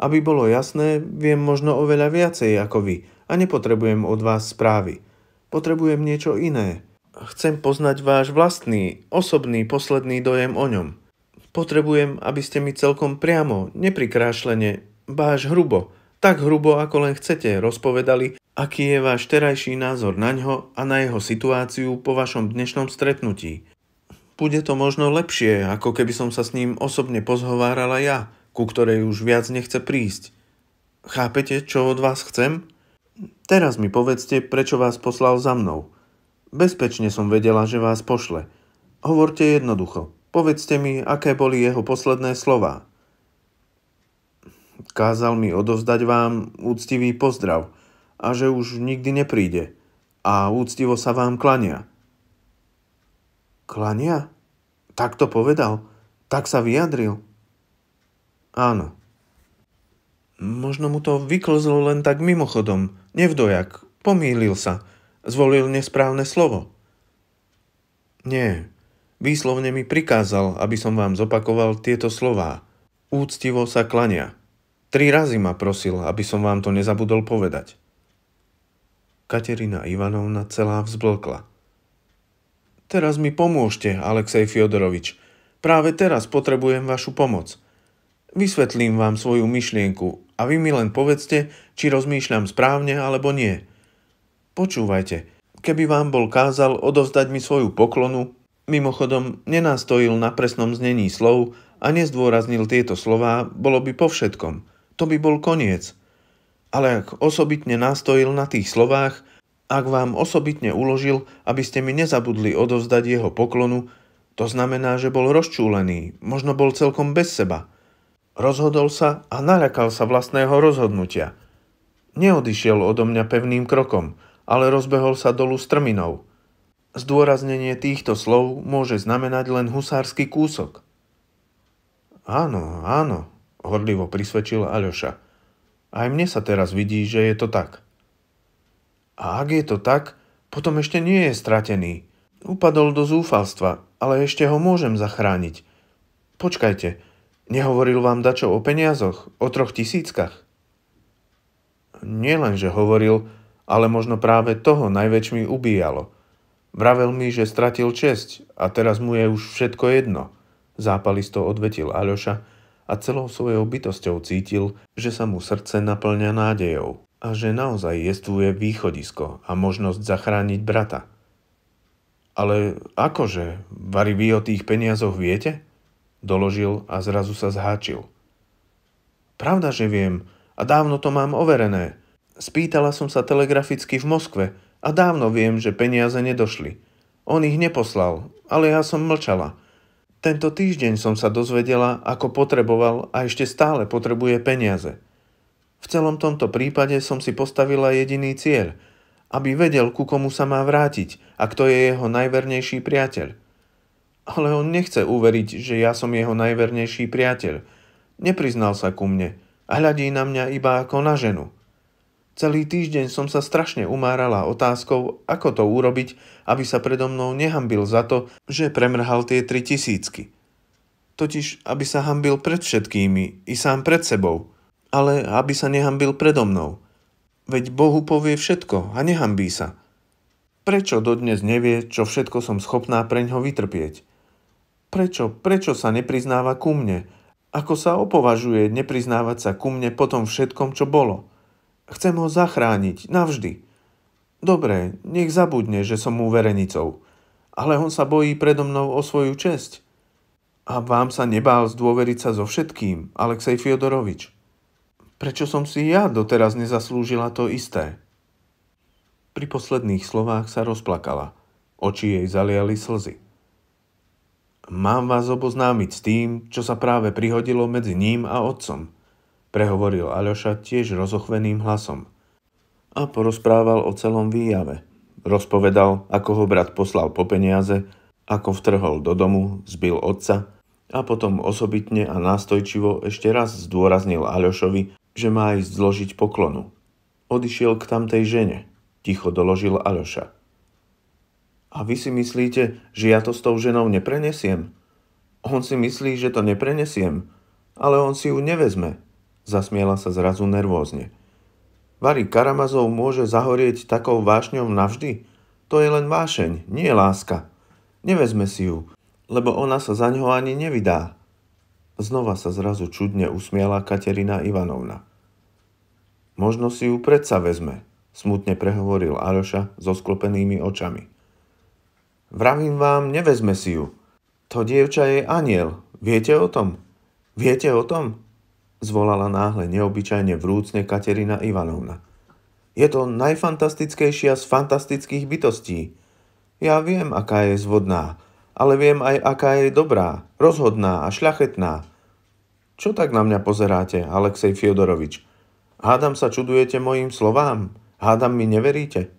Aby bolo jasné, viem možno oveľa viacej ako vy a nepotrebujem od vás správy. Potrebujem niečo iné. Chcem poznať váš vlastný, osobný, posledný dojem o ňom. Potrebujem, aby ste mi celkom priamo, neprikrášlene, báž hrubo, tak hrubo, ako len chcete, rozpovedali, Aký je váš terajší názor na ňo a na jeho situáciu po vašom dnešnom stretnutí? Bude to možno lepšie, ako keby som sa s ním osobne pozhovárala ja, ku ktorej už viac nechce prísť. Chápete, čo od vás chcem? Teraz mi povedzte, prečo vás poslal za mnou. Bezpečne som vedela, že vás pošle. Hovorte jednoducho. Povedzte mi, aké boli jeho posledné slová. Kázal mi odovzdať vám úctivý pozdrav – a že už nikdy nepríde a úctivo sa vám klania. Klania? Tak to povedal? Tak sa vyjadril? Áno. Možno mu to vyklzlo len tak mimochodom, nevdojak, pomýlil sa, zvolil nesprávne slovo. Nie, výslovne mi prikázal, aby som vám zopakoval tieto slová. Úctivo sa klania. Tri razy ma prosil, aby som vám to nezabudol povedať. Katerina Ivanovna celá vzblkla. Teraz mi pomôžte, Alexej Fiodorovič. Práve teraz potrebujem vašu pomoc. Vysvetlím vám svoju myšlienku a vy mi len povedzte, či rozmýšľam správne alebo nie. Počúvajte, keby vám bol kázal odovzdať mi svoju poklonu, mimochodom nenástojil na presnom znení slov a nezdôraznil tieto slová, bolo by po všetkom. To by bol koniec ale ak osobitne nastojil na tých slovách, ak vám osobitne uložil, aby ste mi nezabudli odovzdať jeho poklonu, to znamená, že bol rozčúlený, možno bol celkom bez seba. Rozhodol sa a nalakal sa vlastného rozhodnutia. Neodišiel odo mňa pevným krokom, ale rozbehol sa dolu strminou. Zdôraznenie týchto slov môže znamenať len husársky kúsok. Áno, áno, horlivo prisvedčil Aľoša. Aj mne sa teraz vidí, že je to tak. A ak je to tak, potom ešte nie je stratený. Upadol do zúfalstva, ale ešte ho môžem zachrániť. Počkajte, nehovoril vám dačo o peniazoch, o troch tisíckach? Nielen, že hovoril, ale možno práve toho najväčš mi ubíjalo. Vravel mi, že stratil česť a teraz mu je už všetko jedno, zápalisto odvetil Aljoša a celou svojou bytosťou cítil, že sa mu srdce naplňa nádejou a že naozaj jestvuje východisko a možnosť zachrániť brata. Ale akože, vari vy o tých peniazoch viete? Doložil a zrazu sa zháčil. Pravda, že viem a dávno to mám overené. Spýtala som sa telegraficky v Moskve a dávno viem, že peniaze nedošli. On ich neposlal, ale ja som mlčala – tento týždeň som sa dozvedela, ako potreboval a ešte stále potrebuje peniaze. V celom tomto prípade som si postavila jediný cieľ, aby vedel, ku komu sa má vrátiť a kto je jeho najvernejší priateľ. Ale on nechce uveriť, že ja som jeho najvernejší priateľ. Nepriznal sa ku mne a hľadí na mňa iba ako na ženu. Celý týždeň som sa strašne umárala otázkou, ako to urobiť, aby sa predo mnou nehambil za to, že premrhal tie tri tisícky. Totiž, aby sa hambil pred všetkými i sám pred sebou, ale aby sa nehambil predo mnou. Veď Bohu povie všetko a nehambí sa. Prečo dodnes nevie, čo všetko som schopná preňho vytrpieť? Prečo, prečo sa nepriznáva ku mne? Ako sa opovažuje nepriznávať sa ku mne po tom všetkom, čo bolo? Chcem ho zachrániť, navždy. Dobre, nech zabudne, že som mu verenicou. Ale on sa bojí predo mnou o svoju česť. A vám sa nebál zdôveriť sa so všetkým, Alexej Fiodorovič. Prečo som si ja doteraz nezaslúžila to isté? Pri posledných slovách sa rozplakala. Oči jej zaliali slzy. Mám vás oboznámiť s tým, čo sa práve prihodilo medzi ním a otcom – prehovoril Aljoša tiež rozochveným hlasom a porozprával o celom výjave. Rozpovedal, ako ho brat poslal po peniaze, ako vtrhol do domu, zbil otca a potom osobitne a nástojčivo ešte raz zdôraznil Aljošovi, že má ísť zložiť poklonu. Odišiel k tamtej žene, ticho doložil Aljoša. A vy si myslíte, že ja to s tou ženou neprenesiem? On si myslí, že to neprenesiem, ale on si ju nevezme, Zasmiela sa zrazu nervózne. Vary Karamazov môže zahorieť takou vášňou navždy? To je len vášeň, nie láska. Nevezme si ju, lebo ona sa za ňoho ani nevydá. Znova sa zrazu čudne usmiala Katerina Ivanovna. Možno si ju predsa vezme, smutne prehovoril Aroša so sklopenými očami. Vravím vám, nevezme si ju. To dievča je aniel. Viete o tom? Viete o tom? zvolala náhle neobyčajne vrúcne Katerina Ivanovna. Je to najfantastickejšia z fantastických bytostí. Ja viem, aká je zvodná, ale viem aj, aká je dobrá, rozhodná a šľachetná. Čo tak na mňa pozeráte, Alexej Fiodorovič? Hádam sa čudujete mojim slovám? Hádam mi neveríte?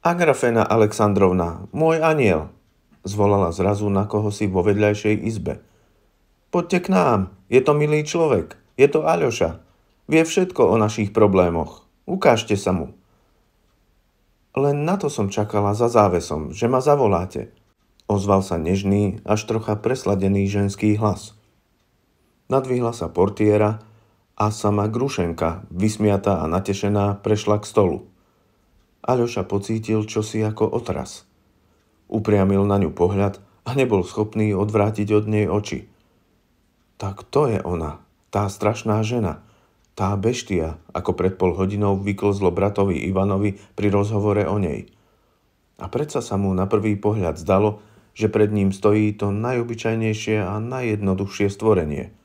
Agrafena Alexandrovna, môj aniel, zvolala zrazu na koho si vo vedľajšej izbe – Poďte k nám, je to milý človek, je to Aľoša. Vie všetko o našich problémoch. Ukážte sa mu. Len na to som čakala za závesom, že ma zavoláte. Ozval sa nežný, až trocha presladený ženský hlas. Nadvihla sa portiera a sama Grušenka, vysmiatá a natešená, prešla k stolu. Aľoša pocítil čosi ako otras. Upriamil na ňu pohľad a nebol schopný odvrátiť od nej oči – tak to je ona, tá strašná žena, tá beštia, ako pred pol hodinou vyklzlo bratovi Ivanovi pri rozhovore o nej. A predsa sa mu na prvý pohľad zdalo, že pred ním stojí to najobyčajnejšie a najjednoduchšie stvorenie.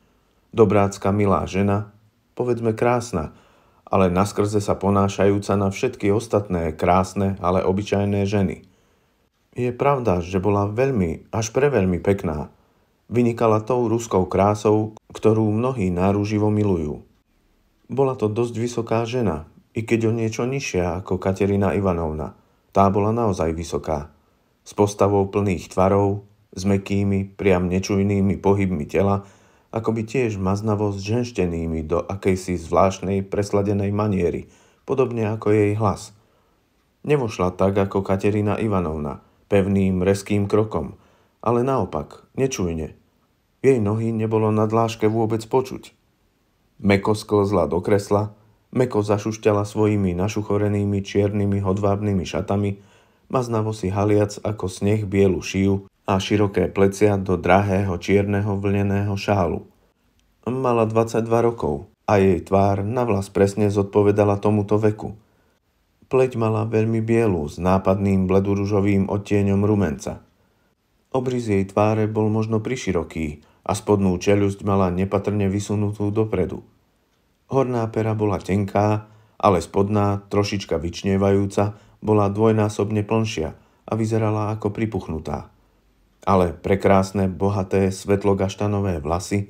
Dobrácka milá žena, povedzme krásna, ale naskrze sa ponášajúca na všetky ostatné krásne, ale obyčajné ženy. Je pravda, že bola veľmi, až preveľmi pekná, vynikala tou ruskou krásou, ktorú mnohí náruživo milujú. Bola to dosť vysoká žena, i keď o niečo nižšia ako Katerina Ivanovna. Tá bola naozaj vysoká. S postavou plných tvarov, s mekými, priam nečujnými pohybmi tela, akoby tiež maznavo ženštenými do akejsi zvláštnej presladenej maniery, podobne ako jej hlas. Nevošla tak ako Katerina Ivanovna, pevným, reským krokom, ale naopak, nečujne, jej nohy nebolo na dláške vôbec počuť. Meko sklzla do kresla, Meko zašušťala svojimi našuchorenými čiernymi hodvábnymi šatami, maznavo si haliac ako sneh bielu šiju a široké plecia do drahého čierneho vlneného šálu. Mala 22 rokov a jej tvár na vlas presne zodpovedala tomuto veku. Pleť mala veľmi bielu s nápadným bleduružovým odtieňom rumenca. Obris jej tváre bol možno priširoký, a spodnú čeľusť mala nepatrne vysunutú dopredu. Horná pera bola tenká, ale spodná, trošička vyčnievajúca, bola dvojnásobne plnšia a vyzerala ako pripuchnutá. Ale prekrásne, bohaté, svetlogaštanové vlasy,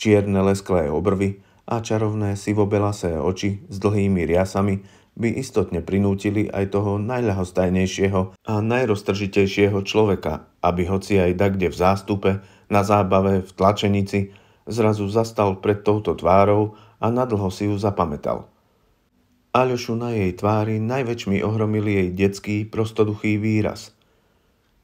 čierne lesklé obrvy a čarovné sivobelasé oči s dlhými riasami by istotne prinútili aj toho najľahostajnejšieho a najroztržitejšieho človeka, aby hoci aj dakde v zástupe na zábave v tlačenici, zrazu zastal pred touto tvárou a nadlho si ju zapamätal. Aľošu na jej tvári najväčšmi ohromili jej detský, prostoduchý výraz.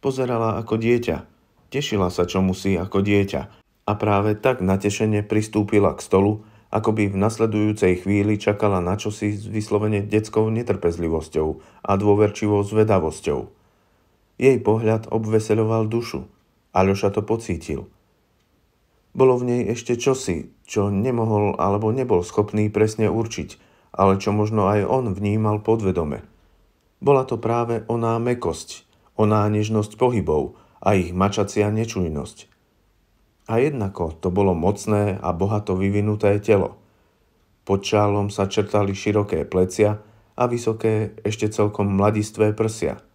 Pozerala ako dieťa, tešila sa čo musí ako dieťa a práve tak natešene pristúpila k stolu, ako by v nasledujúcej chvíli čakala na čosi s vyslovene detskou netrpezlivosťou a dôverčivou zvedavosťou. Jej pohľad obveseloval dušu – Aljoša to pocítil. Bolo v nej ešte čosi, čo nemohol alebo nebol schopný presne určiť, ale čo možno aj on vnímal podvedome. Bola to práve oná mekosť, oná nežnosť pohybov a ich mačacia nečujnosť. A jednako to bolo mocné a bohato vyvinuté telo. Pod čálom sa črtali široké plecia a vysoké, ešte celkom mladistvé prsia –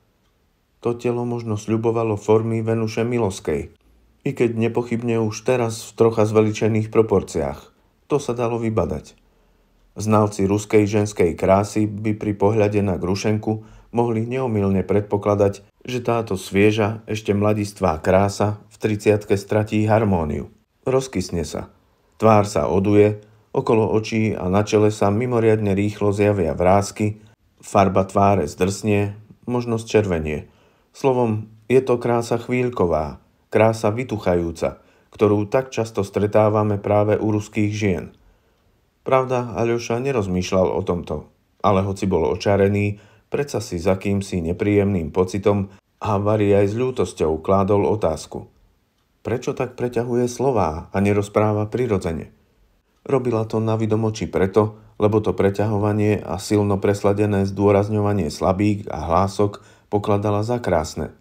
to telo možno sľubovalo formy Venuše Miloskej, i keď nepochybne už teraz v trocha zveličených proporciách. To sa dalo vybadať. Znalci ruskej ženskej krásy by pri pohľade na Grušenku mohli neomilne predpokladať, že táto svieža, ešte mladistvá krása v 30 stratí harmóniu. Rozkysne sa. Tvár sa oduje, okolo očí a na čele sa mimoriadne rýchlo zjavia vrázky, farba tváre zdrsnie, možno červenie. Slovom, je to krása chvíľková, krása vytuchajúca, ktorú tak často stretávame práve u ruských žien. Pravda, Aljoša nerozmýšľal o tomto, ale hoci bol očarený, predsa si za kýmsi nepríjemným pocitom a varí aj s ľútosťou kládol otázku. Prečo tak preťahuje slová a nerozpráva prirodzene? Robila to na vidomoči preto, lebo to preťahovanie a silno presladené zdôrazňovanie slabík a hlások pokladala za krásne.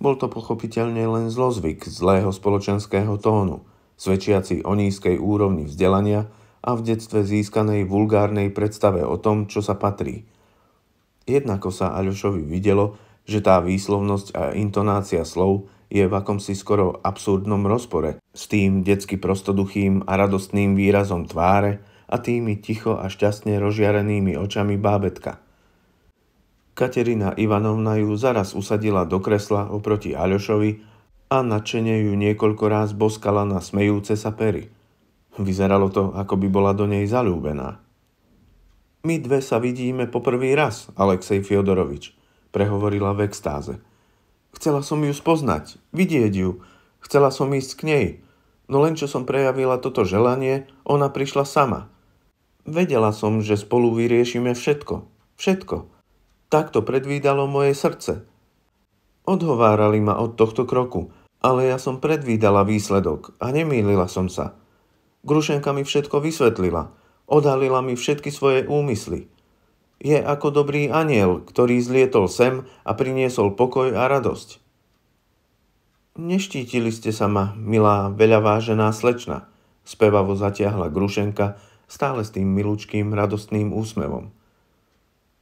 Bol to pochopiteľne len zlozvyk zlého spoločenského tónu, svedčiaci o nízkej úrovni vzdelania a v detstve získanej vulgárnej predstave o tom, čo sa patrí. Jednako sa Aľošovi videlo, že tá výslovnosť a intonácia slov je v akomsi skoro absurdnom rozpore s tým detsky prostoduchým a radostným výrazom tváre a tými ticho a šťastne rozžiarenými očami bábetka – Katerina Ivanovna ju zaraz usadila do kresla oproti Aľošovi a nadšene ju niekoľko ráz boskala na smejúce sa pery. Vyzeralo to, ako by bola do nej zalúbená. My dve sa vidíme po prvý raz, Alexej Fiodorovič, prehovorila v extáze. Chcela som ju spoznať, vidieť ju, chcela som ísť k nej, no len čo som prejavila toto želanie, ona prišla sama. Vedela som, že spolu vyriešime všetko, všetko. Tak to predvídalo moje srdce. Odhovárali ma od tohto kroku, ale ja som predvídala výsledok a nemýlila som sa. Grušenka mi všetko vysvetlila, odhalila mi všetky svoje úmysly. Je ako dobrý aniel, ktorý zlietol sem a priniesol pokoj a radosť. Neštítili ste sa ma, milá, veľa vážená slečna, spevavo zatiahla Grušenka, stále s tým milučkým radostným úsmevom.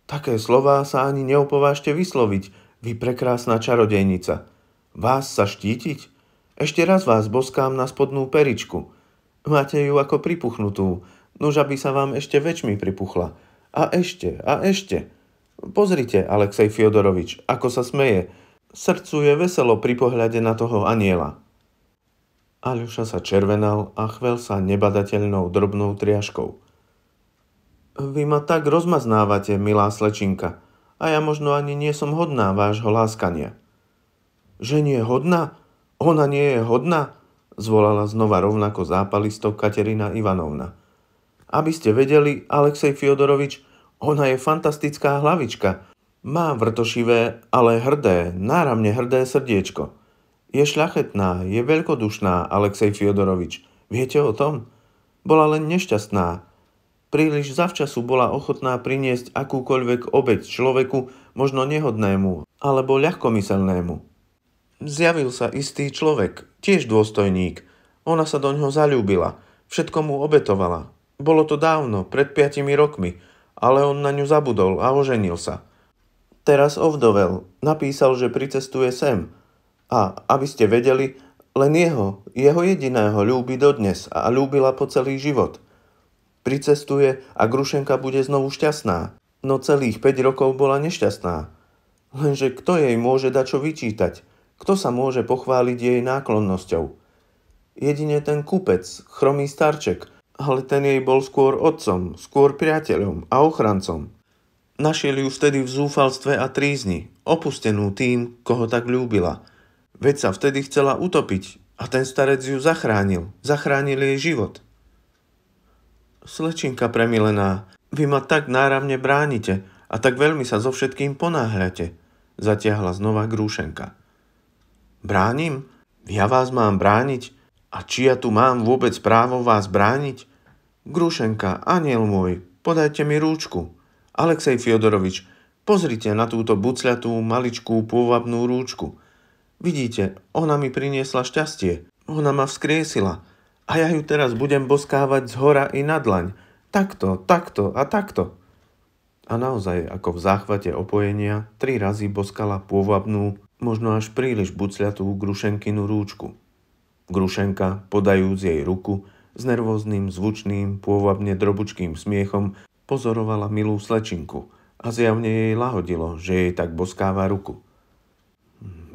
Také slová sa ani neopovážte vysloviť, vy prekrásna čarodejnica. Vás sa štítiť? Ešte raz vás boskám na spodnú peričku. Máte ju ako pripuchnutú, nož aby sa vám ešte väčšmi pripuchla. A ešte, a ešte. Pozrite, Alexej Fiodorovič, ako sa smeje. Srdcu je veselo pri pohľade na toho aniela. Aľuša sa červenal a chvel sa nebadateľnou drobnou triažkou – vy ma tak rozmaznávate, milá slečinka, a ja možno ani nie som hodná vášho láskania. Že nie je hodná? Ona nie je hodná? Zvolala znova rovnako zápalisto Katerina Ivanovna. Aby ste vedeli, Alexej Fiodorovič, ona je fantastická hlavička. Má vrtošivé, ale hrdé, náramne hrdé srdiečko. Je šľachetná, je veľkodušná, Alexej Fiodorovič. Viete o tom? Bola len nešťastná, Príliš zavčasu bola ochotná priniesť akúkoľvek obeď človeku, možno nehodnému alebo ľahkomyselnému. Zjavil sa istý človek, tiež dôstojník. Ona sa do ňoho zalúbila, všetko mu obetovala. Bolo to dávno, pred piatimi rokmi, ale on na ňu zabudol a oženil sa. Teraz ovdovel, napísal, že pricestuje sem. A aby ste vedeli, len jeho, jeho jediného ľúbi dodnes a ľúbila po celý život – pricestuje a Grušenka bude znovu šťastná. No celých 5 rokov bola nešťastná. Lenže kto jej môže dať čo vyčítať? Kto sa môže pochváliť jej náklonnosťou? Jedine ten kupec, chromý starček, ale ten jej bol skôr otcom, skôr priateľom a ochrancom. Našiel ju vtedy v zúfalstve a trízni, opustenú tým, koho tak ľúbila. Veď sa vtedy chcela utopiť a ten starec ju zachránil, zachránil jej život – Slečinka premilená, vy ma tak náramne bránite a tak veľmi sa so všetkým ponáhľate, zatiahla znova Grúšenka. Bránim? Ja vás mám brániť? A či ja tu mám vôbec právo vás brániť? Grúšenka, aniel môj, podajte mi rúčku. Alexej Fiodorovič, pozrite na túto bucľatú, maličkú, pôvabnú rúčku. Vidíte, ona mi priniesla šťastie. Ona ma vzkriesila. A ja ju teraz budem boskávať z hora i na dlaň. Takto, takto a takto. A naozaj, ako v záchvate opojenia, tri razy boskala pôvabnú, možno až príliš bucľatú Grušenkinu rúčku. Grušenka, podajúc jej ruku, s nervóznym, zvučným, pôvabne drobučkým smiechom pozorovala milú slečinku a zjavne jej lahodilo, že jej tak boskáva ruku.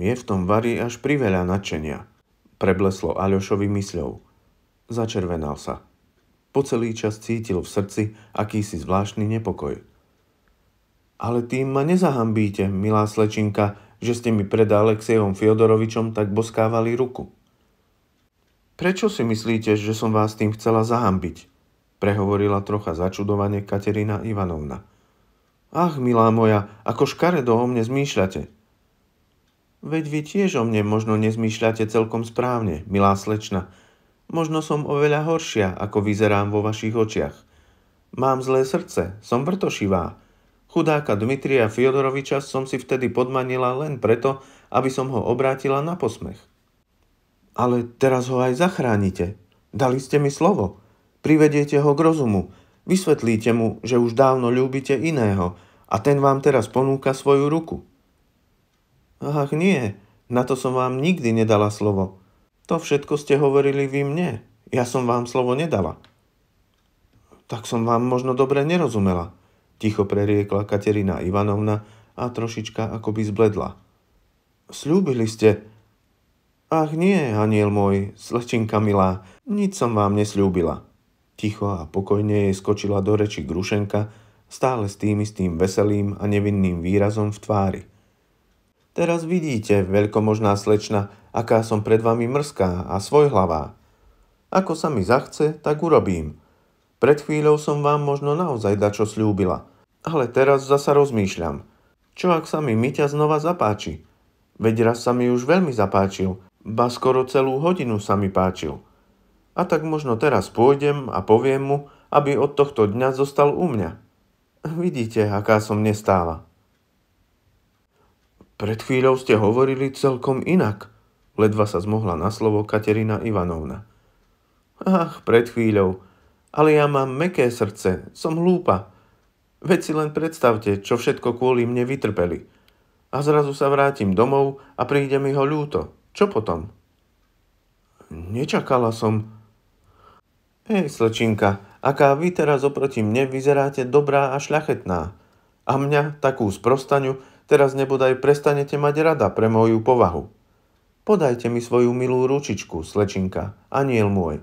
Je v tom vari až priveľa nadšenia, prebleslo Aľošovi mysľou – Začervenal sa. Po celý čas cítil v srdci akýsi zvláštny nepokoj. Ale tým ma nezahambíte, milá slečinka, že ste mi pred Alexejom Fiodorovičom tak boskávali ruku. Prečo si myslíte, že som vás tým chcela zahambiť? Prehovorila trocha začudovane Katerina Ivanovna. Ach, milá moja, ako škaredo o mne zmýšľate. Veď vy tiež o mne možno nezmýšľate celkom správne, milá slečna, Možno som oveľa horšia, ako vyzerám vo vašich očiach. Mám zlé srdce, som vrtošivá. Chudáka Dmitrija Fiodoroviča som si vtedy podmanila len preto, aby som ho obrátila na posmech. Ale teraz ho aj zachránite. Dali ste mi slovo. Privediete ho k rozumu. Vysvetlíte mu, že už dávno ľúbite iného a ten vám teraz ponúka svoju ruku. Ach nie, na to som vám nikdy nedala slovo. To všetko ste hovorili vy mne. Ja som vám slovo nedala. Tak som vám možno dobre nerozumela, ticho preriekla Katerina Ivanovna a trošička akoby zbledla. Sľúbili ste... Ach nie, aniel môj, slečinka milá, nič som vám nesľúbila. Ticho a pokojne jej skočila do reči Grušenka, stále s tým istým veselým a nevinným výrazom v tvári. Teraz vidíte, veľkomožná slečna, aká som pred vami mrzká a svojhlavá. Ako sa mi zachce, tak urobím. Pred chvíľou som vám možno naozaj dačo slúbila, ale teraz zasa rozmýšľam. Čo ak sa mi Myťa znova zapáči? Veď raz sa mi už veľmi zapáčil, ba skoro celú hodinu sa mi páčil. A tak možno teraz pôjdem a poviem mu, aby od tohto dňa zostal u mňa. Vidíte, aká som nestála. Pred chvíľou ste hovorili celkom inak, Ledva sa zmohla na slovo Katerina Ivanovna. Ach, pred chvíľou, ale ja mám meké srdce, som hlúpa. Veď si len predstavte, čo všetko kvôli mne vytrpeli. A zrazu sa vrátim domov a príde mi ho ľúto. Čo potom? Nečakala som. Hej, slečinka, aká vy teraz oproti mne vyzeráte dobrá a šľachetná. A mňa, takú sprostaňu, teraz nebodaj prestanete mať rada pre moju povahu. Podajte mi svoju milú ručičku, slečinka, aniel môj,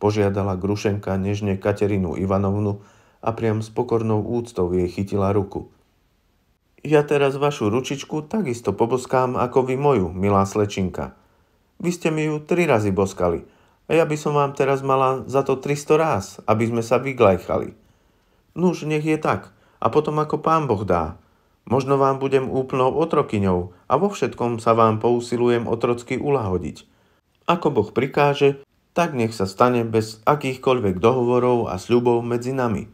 požiadala Grušenka nežne Katerinu Ivanovnu a priam s pokornou úctou jej chytila ruku. Ja teraz vašu ručičku takisto poboskám ako vy moju, milá slečinka. Vy ste mi ju tri razy boskali a ja by som vám teraz mala za to 300 ráz, aby sme sa vyglajchali. Nuž, nech je tak a potom ako pán Boh dá, Možno vám budem úplnou otrokyňou a vo všetkom sa vám pousilujem otrocky ulahodiť. Ako Boh prikáže, tak nech sa stane bez akýchkoľvek dohovorov a sľubov medzi nami.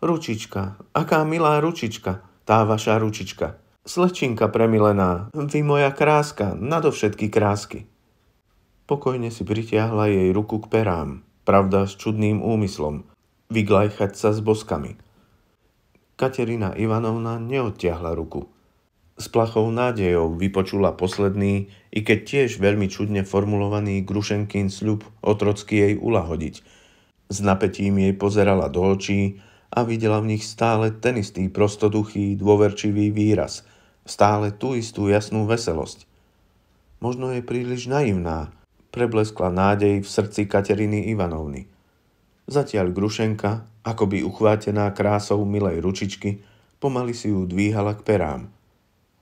Ručička, aká milá ručička, tá vaša ručička. Slečinka premilená, vy moja kráska, nadovšetky krásky. Pokojne si pritiahla jej ruku k perám, pravda s čudným úmyslom, vyglajchať sa s boskami – Katerina Ivanovna neodtiahla ruku. S plachou nádejou vypočula posledný, i keď tiež veľmi čudne formulovaný Grušenkin sľub otrocky jej ulahodiť. S napätím jej pozerala do očí a videla v nich stále ten istý prostoduchý, dôverčivý výraz, stále tú istú jasnú veselosť. Možno je príliš naivná, prebleskla nádej v srdci Kateriny Ivanovny. Zatiaľ Grušenka Akoby uchvátená krásou milej ručičky, pomaly si ju dvíhala k perám.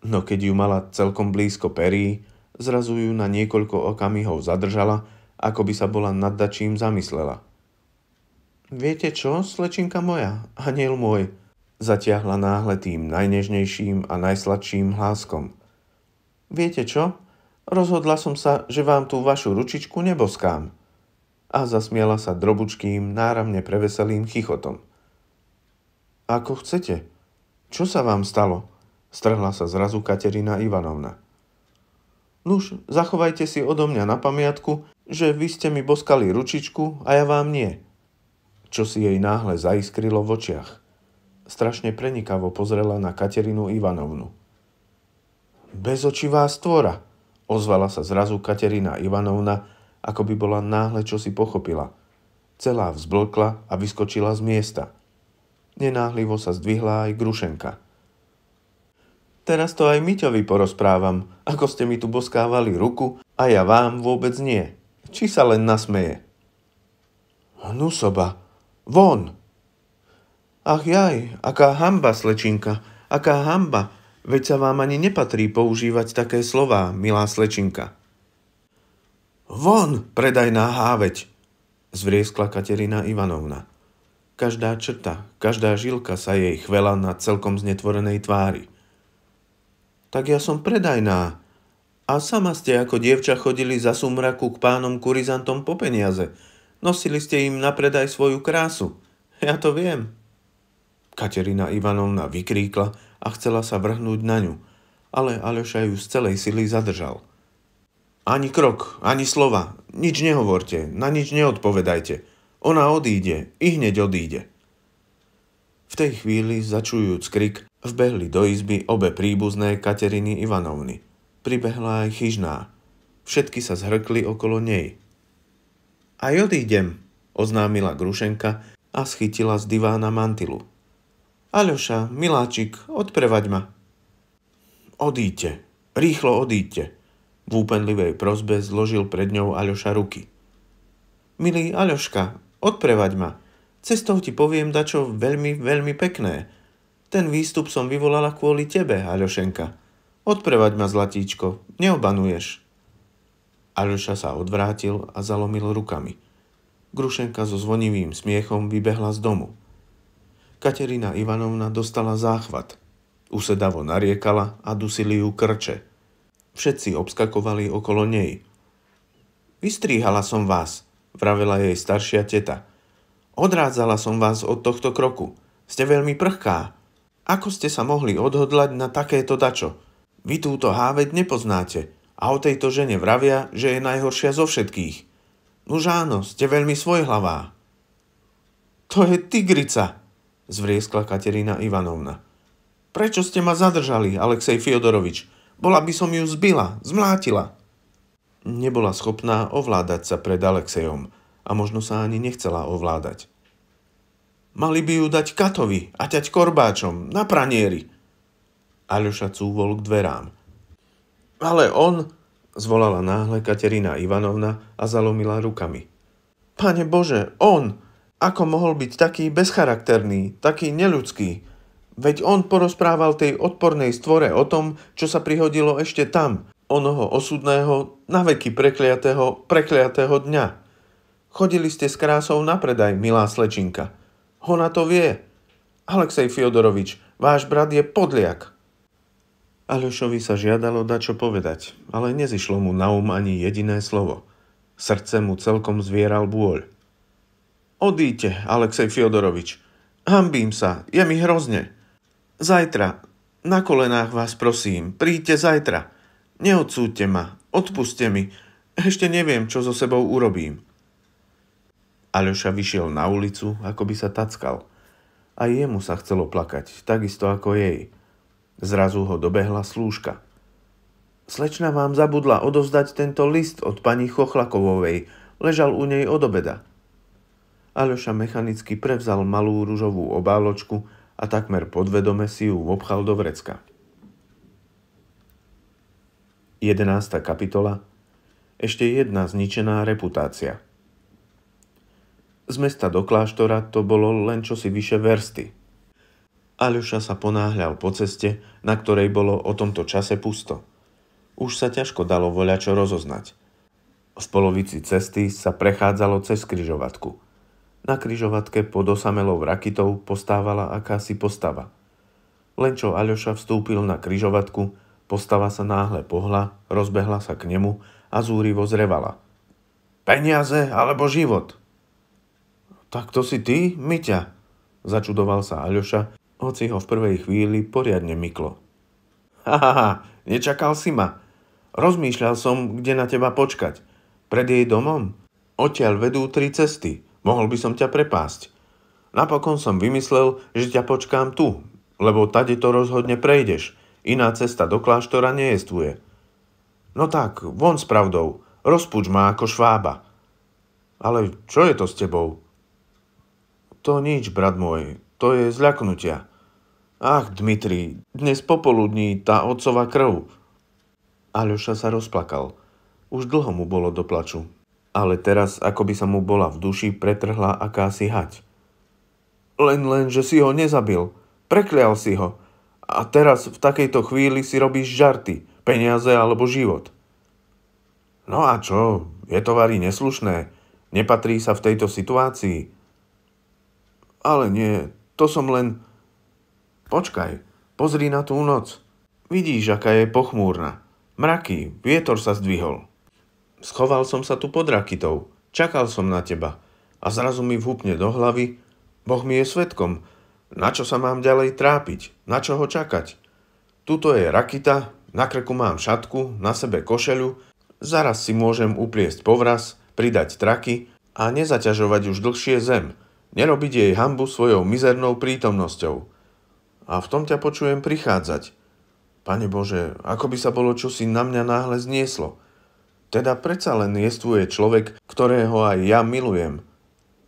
No keď ju mala celkom blízko perí, zrazu ju na niekoľko okamihov zadržala, ako by sa bola nad dačím zamyslela. Viete čo, slečinka moja, aniel môj, zatiahla náhle tým najnežnejším a najsladším hláskom. Viete čo? Rozhodla som sa, že vám tú vašu ručičku neboskám a zasmiala sa drobučkým, náramne preveselým chichotom. Ako chcete. Čo sa vám stalo? Strhla sa zrazu Katerina Ivanovna. Nuž, zachovajte si odo mňa na pamiatku, že vy ste mi boskali ručičku a ja vám nie. Čo si jej náhle zaiskrilo v očiach. Strašne prenikavo pozrela na Katerinu Ivanovnu. Bezočivá stvora, ozvala sa zrazu Katerina Ivanovna ako by bola náhle čo si pochopila. Celá vzblkla a vyskočila z miesta. Nenáhlivo sa zdvihla aj Grušenka. Teraz to aj Miťovi porozprávam, ako ste mi tu boskávali ruku a ja vám vôbec nie. Či sa len nasmeje. Hnusoba, no, von! Ach jaj, aká hamba, slečinka, aká hamba, veď sa vám ani nepatrí používať také slová, milá slečinka. Von, predajná háveť, zvrieskla Katerina Ivanovna. Každá črta, každá žilka sa jej chvela na celkom znetvorenej tvári. Tak ja som predajná. A sama ste ako dievča chodili za sumraku k pánom kurizantom po peniaze. Nosili ste im na predaj svoju krásu. Ja to viem. Katerina Ivanovna vykríkla a chcela sa vrhnúť na ňu, ale Aleša ju z celej sily zadržal – ani krok, ani slova, nič nehovorte, na nič neodpovedajte. Ona odíde, i hneď odíde. V tej chvíli, začujúc krik, vbehli do izby obe príbuzné Kateriny Ivanovny. Pribehla aj chyžná. Všetky sa zhrkli okolo nej. Aj odídem, oznámila Grušenka a schytila z divána mantilu. Aľoša, miláčik, odprevaď ma. Odíďte, rýchlo odíďte, v úpenlivej prozbe zložil pred ňou Aľoša ruky. Milý Aľoška, odprevaď ma. Cestou ti poviem dačo veľmi, veľmi pekné. Ten výstup som vyvolala kvôli tebe, Aľošenka. Odprevaď ma, zlatíčko, neobanuješ. Aľoša sa odvrátil a zalomil rukami. Grušenka so zvonivým smiechom vybehla z domu. Katerina Ivanovna dostala záchvat. Usedavo nariekala a dusili ju krče. Všetci obskakovali okolo nej. Vystríhala som vás, vravela jej staršia teta. Odrádzala som vás od tohto kroku. Ste veľmi prchká. Ako ste sa mohli odhodlať na takéto dačo? Vy túto háveť nepoznáte a o tejto žene vravia, že je najhoršia zo všetkých. Nuž áno, ste veľmi svojhlavá. To je tigrica, zvrieskla Katerina Ivanovna. Prečo ste ma zadržali, Alexej Fiodorovič? Bola by som ju zbila, zmlátila. Nebola schopná ovládať sa pred Alexejom a možno sa ani nechcela ovládať. Mali by ju dať Katovi a ťať korbáčom na pranieri. Aľoša cúvol k dverám. Ale on, zvolala náhle Katerina Ivanovna a zalomila rukami. Pane Bože, on! Ako mohol byť taký bezcharakterný, taký neľudský? Veď on porozprával tej odpornej stvore o tom, čo sa prihodilo ešte tam, onoho osudného, naveky prekliatého, prekliatého dňa. Chodili ste s krásou na predaj, milá slečinka. Ona to vie. Alexej Fiodorovič, váš brat je podliak. Alešovi sa žiadalo čo povedať, ale nezišlo mu na um ani jediné slovo. Srdce mu celkom zvieral bôľ. Odíte, Alexej Fiodorovič. Hambím sa, je mi hrozne. Zajtra, na kolenách vás prosím, príďte zajtra. Neodsúďte ma, odpuste mi, ešte neviem, čo so sebou urobím. Aljoša vyšiel na ulicu, ako by sa tackal. A jemu sa chcelo plakať, takisto ako jej. Zrazu ho dobehla slúžka. Slečna vám zabudla odovzdať tento list od pani Chochlakovovej, ležal u nej od obeda. Aljoša mechanicky prevzal malú rúžovú obáločku a takmer podvedome si ju obchal do vrecka. 11. kapitola Ešte jedna zničená reputácia. Z mesta do kláštora to bolo len čosi vyše versty. Aľoša sa ponáhľal po ceste, na ktorej bolo o tomto čase pusto. Už sa ťažko dalo voľačo rozoznať. V polovici cesty sa prechádzalo cez kryžovatku – na kryžovatke pod osamelou rakitou postávala akási postava. Len čo Aljoša vstúpil na kryžovatku, postava sa náhle pohla, rozbehla sa k nemu a zúrivo zrevala. Peniaze alebo život? Tak to si ty, Myťa, začudoval sa Aljoša, hoci ho v prvej chvíli poriadne myklo. ha, nečakal si ma. Rozmýšľal som, kde na teba počkať. Pred jej domom? Oteľ vedú tri cesty. Mohol by som ťa prepásť. Napokon som vymyslel, že ťa počkám tu, lebo tady to rozhodne prejdeš. Iná cesta do kláštora nejestvuje. No tak, von s pravdou. Rozpuč ma ako švába. Ale čo je to s tebou? To nič, brat môj. To je zľaknutia. Ach, Dmitri, dnes popoludní tá otcová krv. Aľoša sa rozplakal. Už dlho mu bolo do plaču ale teraz ako by sa mu bola v duši pretrhla akási hať. Len len, že si ho nezabil. Preklial si ho. A teraz v takejto chvíli si robíš žarty, peniaze alebo život. No a čo? Je to varí neslušné. Nepatrí sa v tejto situácii. Ale nie, to som len... Počkaj, pozri na tú noc. Vidíš, aká je pochmúrna. Mraky, vietor sa zdvihol. Schoval som sa tu pod rakitou. Čakal som na teba. A zrazu mi vhupne do hlavy. Boh mi je svetkom. Na čo sa mám ďalej trápiť? Na čo ho čakať? Tuto je rakita, na krku mám šatku, na sebe košelu, zaraz si môžem upliesť povraz, pridať traky a nezaťažovať už dlhšie zem, nerobiť jej hambu svojou mizernou prítomnosťou. A v tom ťa počujem prichádzať. Pane Bože, ako by sa bolo čosi na mňa náhle znieslo – teda predsa len jestvuje človek, ktorého aj ja milujem.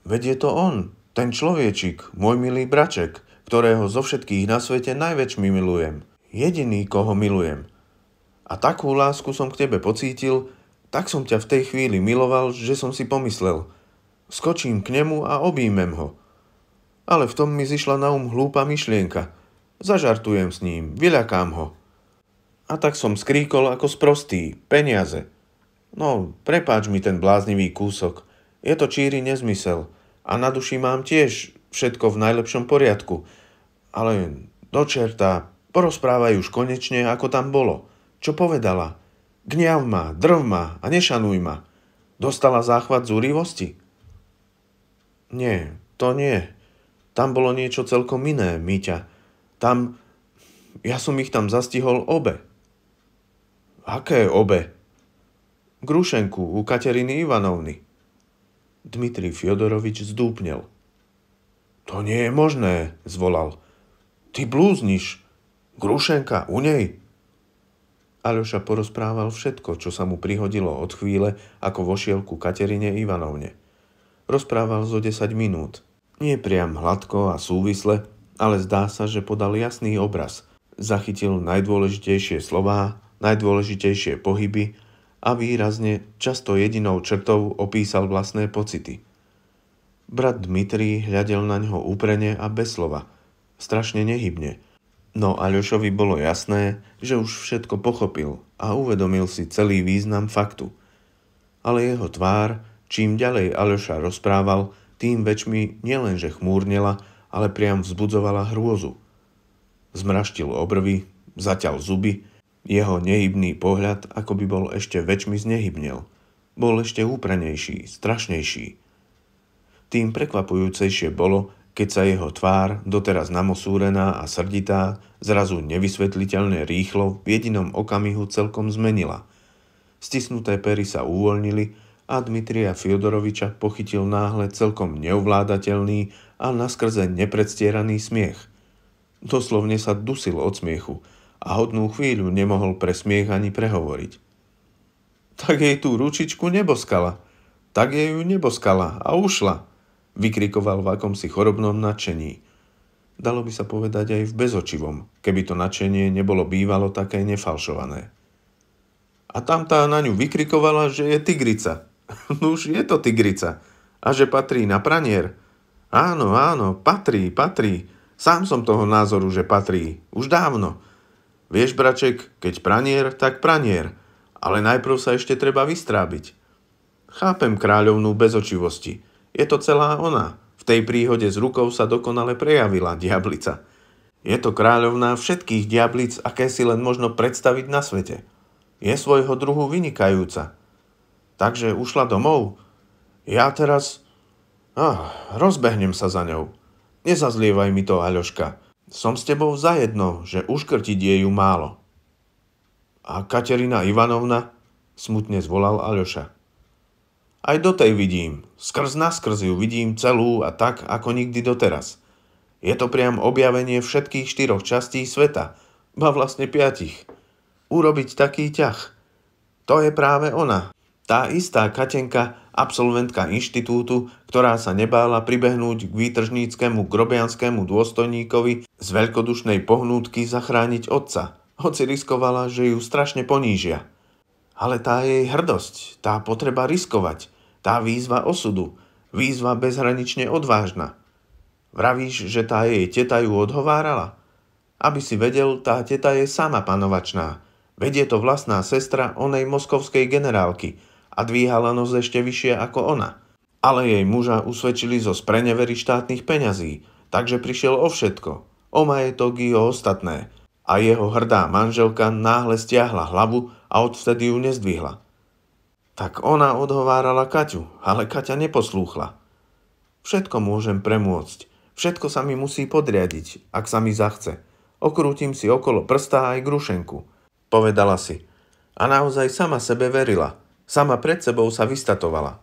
Veď je to on, ten človečik, môj milý braček, ktorého zo všetkých na svete najväčšmi milujem. Jediný, koho milujem. A takú lásku som k tebe pocítil, tak som ťa v tej chvíli miloval, že som si pomyslel. Skočím k nemu a objímem ho. Ale v tom mi zišla na um hlúpa myšlienka. Zažartujem s ním, vyľakám ho. A tak som skríkol ako sprostý, peniaze – No, prepáč mi ten bláznivý kúsok. Je to číry nezmysel. A na duši mám tiež všetko v najlepšom poriadku. Ale do čerta, porozprávaj už konečne, ako tam bolo. Čo povedala? Gňav ma, drv ma a nešanuj ma. Dostala záchvat zúrivosti? Nie, to nie. Tam bolo niečo celkom iné, Míťa. Tam... Ja som ich tam zastihol obe. Aké obe? Grušenku u Kateriny Ivanovny. Dmitri Fjodorovič zdúpnel. To nie je možné, zvolal. Ty blúzniš. Grušenka u nej. Aljoša porozprával všetko, čo sa mu prihodilo od chvíle, ako vošiel ku Katerine Ivanovne. Rozprával zo 10 minút. Nie priam hladko a súvisle, ale zdá sa, že podal jasný obraz. Zachytil najdôležitejšie slová, najdôležitejšie pohyby a výrazne, často jedinou črtou, opísal vlastné pocity. Brat Dmitri hľadel na ňo úprene a bez slova. Strašne nehybne. No Aľošovi bolo jasné, že už všetko pochopil a uvedomil si celý význam faktu. Ale jeho tvár, čím ďalej Aľoša rozprával, tým väčšmi nielenže chmúrnela, ale priam vzbudzovala hrôzu. Zmraštil obrvy, zaťal zuby jeho nehybný pohľad ako by bol ešte väčšmi znehybnel. Bol ešte úprenejší, strašnejší. Tým prekvapujúcejšie bolo, keď sa jeho tvár, doteraz namosúrená a srditá, zrazu nevysvetliteľne rýchlo v jedinom okamihu celkom zmenila. Stisnuté pery sa uvoľnili a Dmitrija Fiodoroviča pochytil náhle celkom neovládateľný a naskrze nepredstieraný smiech. Doslovne sa dusil od smiechu – a hodnú chvíľu nemohol pre smiech ani prehovoriť. Tak jej tú ručičku neboskala. Tak jej ju neboskala a ušla, vykrikoval v akomsi chorobnom nadšení. Dalo by sa povedať aj v bezočivom, keby to nadšenie nebolo bývalo také nefalšované. A tam tá na ňu vykrikovala, že je tigrica. No už je to tigrica. A že patrí na pranier. Áno, áno, patrí, patrí. Sám som toho názoru, že patrí. Už dávno. Vieš, braček, keď pranier, tak pranier, ale najprv sa ešte treba vystrábiť. Chápem kráľovnú bezočivosti. Je to celá ona. V tej príhode s rukou sa dokonale prejavila diablica. Je to kráľovná všetkých diablic, aké si len možno predstaviť na svete. Je svojho druhu vynikajúca. Takže ušla domov. Ja teraz... Ah, rozbehnem sa za ňou. Nezazlievaj mi to, Aľoška. Som s tebou zajedno, že uškrtiť je ju málo. A Katerina Ivanovna, smutne zvolal Aljoša. Aj do tej vidím, skrz naskrz ju vidím celú a tak, ako nikdy doteraz. Je to priam objavenie všetkých štyroch častí sveta, ba vlastne piatich. Urobiť taký ťah. To je práve ona, tá istá Katenka, absolventka inštitútu, ktorá sa nebála pribehnúť k výtržníckému grobianskému dôstojníkovi z veľkodušnej pohnútky zachrániť otca, hoci riskovala, že ju strašne ponížia. Ale tá jej hrdosť, tá potreba riskovať, tá výzva osudu, výzva bezhranične odvážna. Vravíš, že tá jej teta ju odhovárala? Aby si vedel, tá teta je sama panovačná. Vedie to vlastná sestra onej moskovskej generálky – a dvíhala nos ešte vyššie ako ona. Ale jej muža usvedčili zo sprenevery štátnych peňazí, takže prišiel o všetko, o majetok i o ostatné. A jeho hrdá manželka náhle stiahla hlavu a odvtedy ju nezdvihla. Tak ona odhovárala Kaťu, ale Kaťa neposlúchla. Všetko môžem premôcť, všetko sa mi musí podriadiť, ak sa mi zachce. Okrútim si okolo prsta aj grušenku, povedala si. A naozaj sama sebe verila – Sama pred sebou sa vystatovala.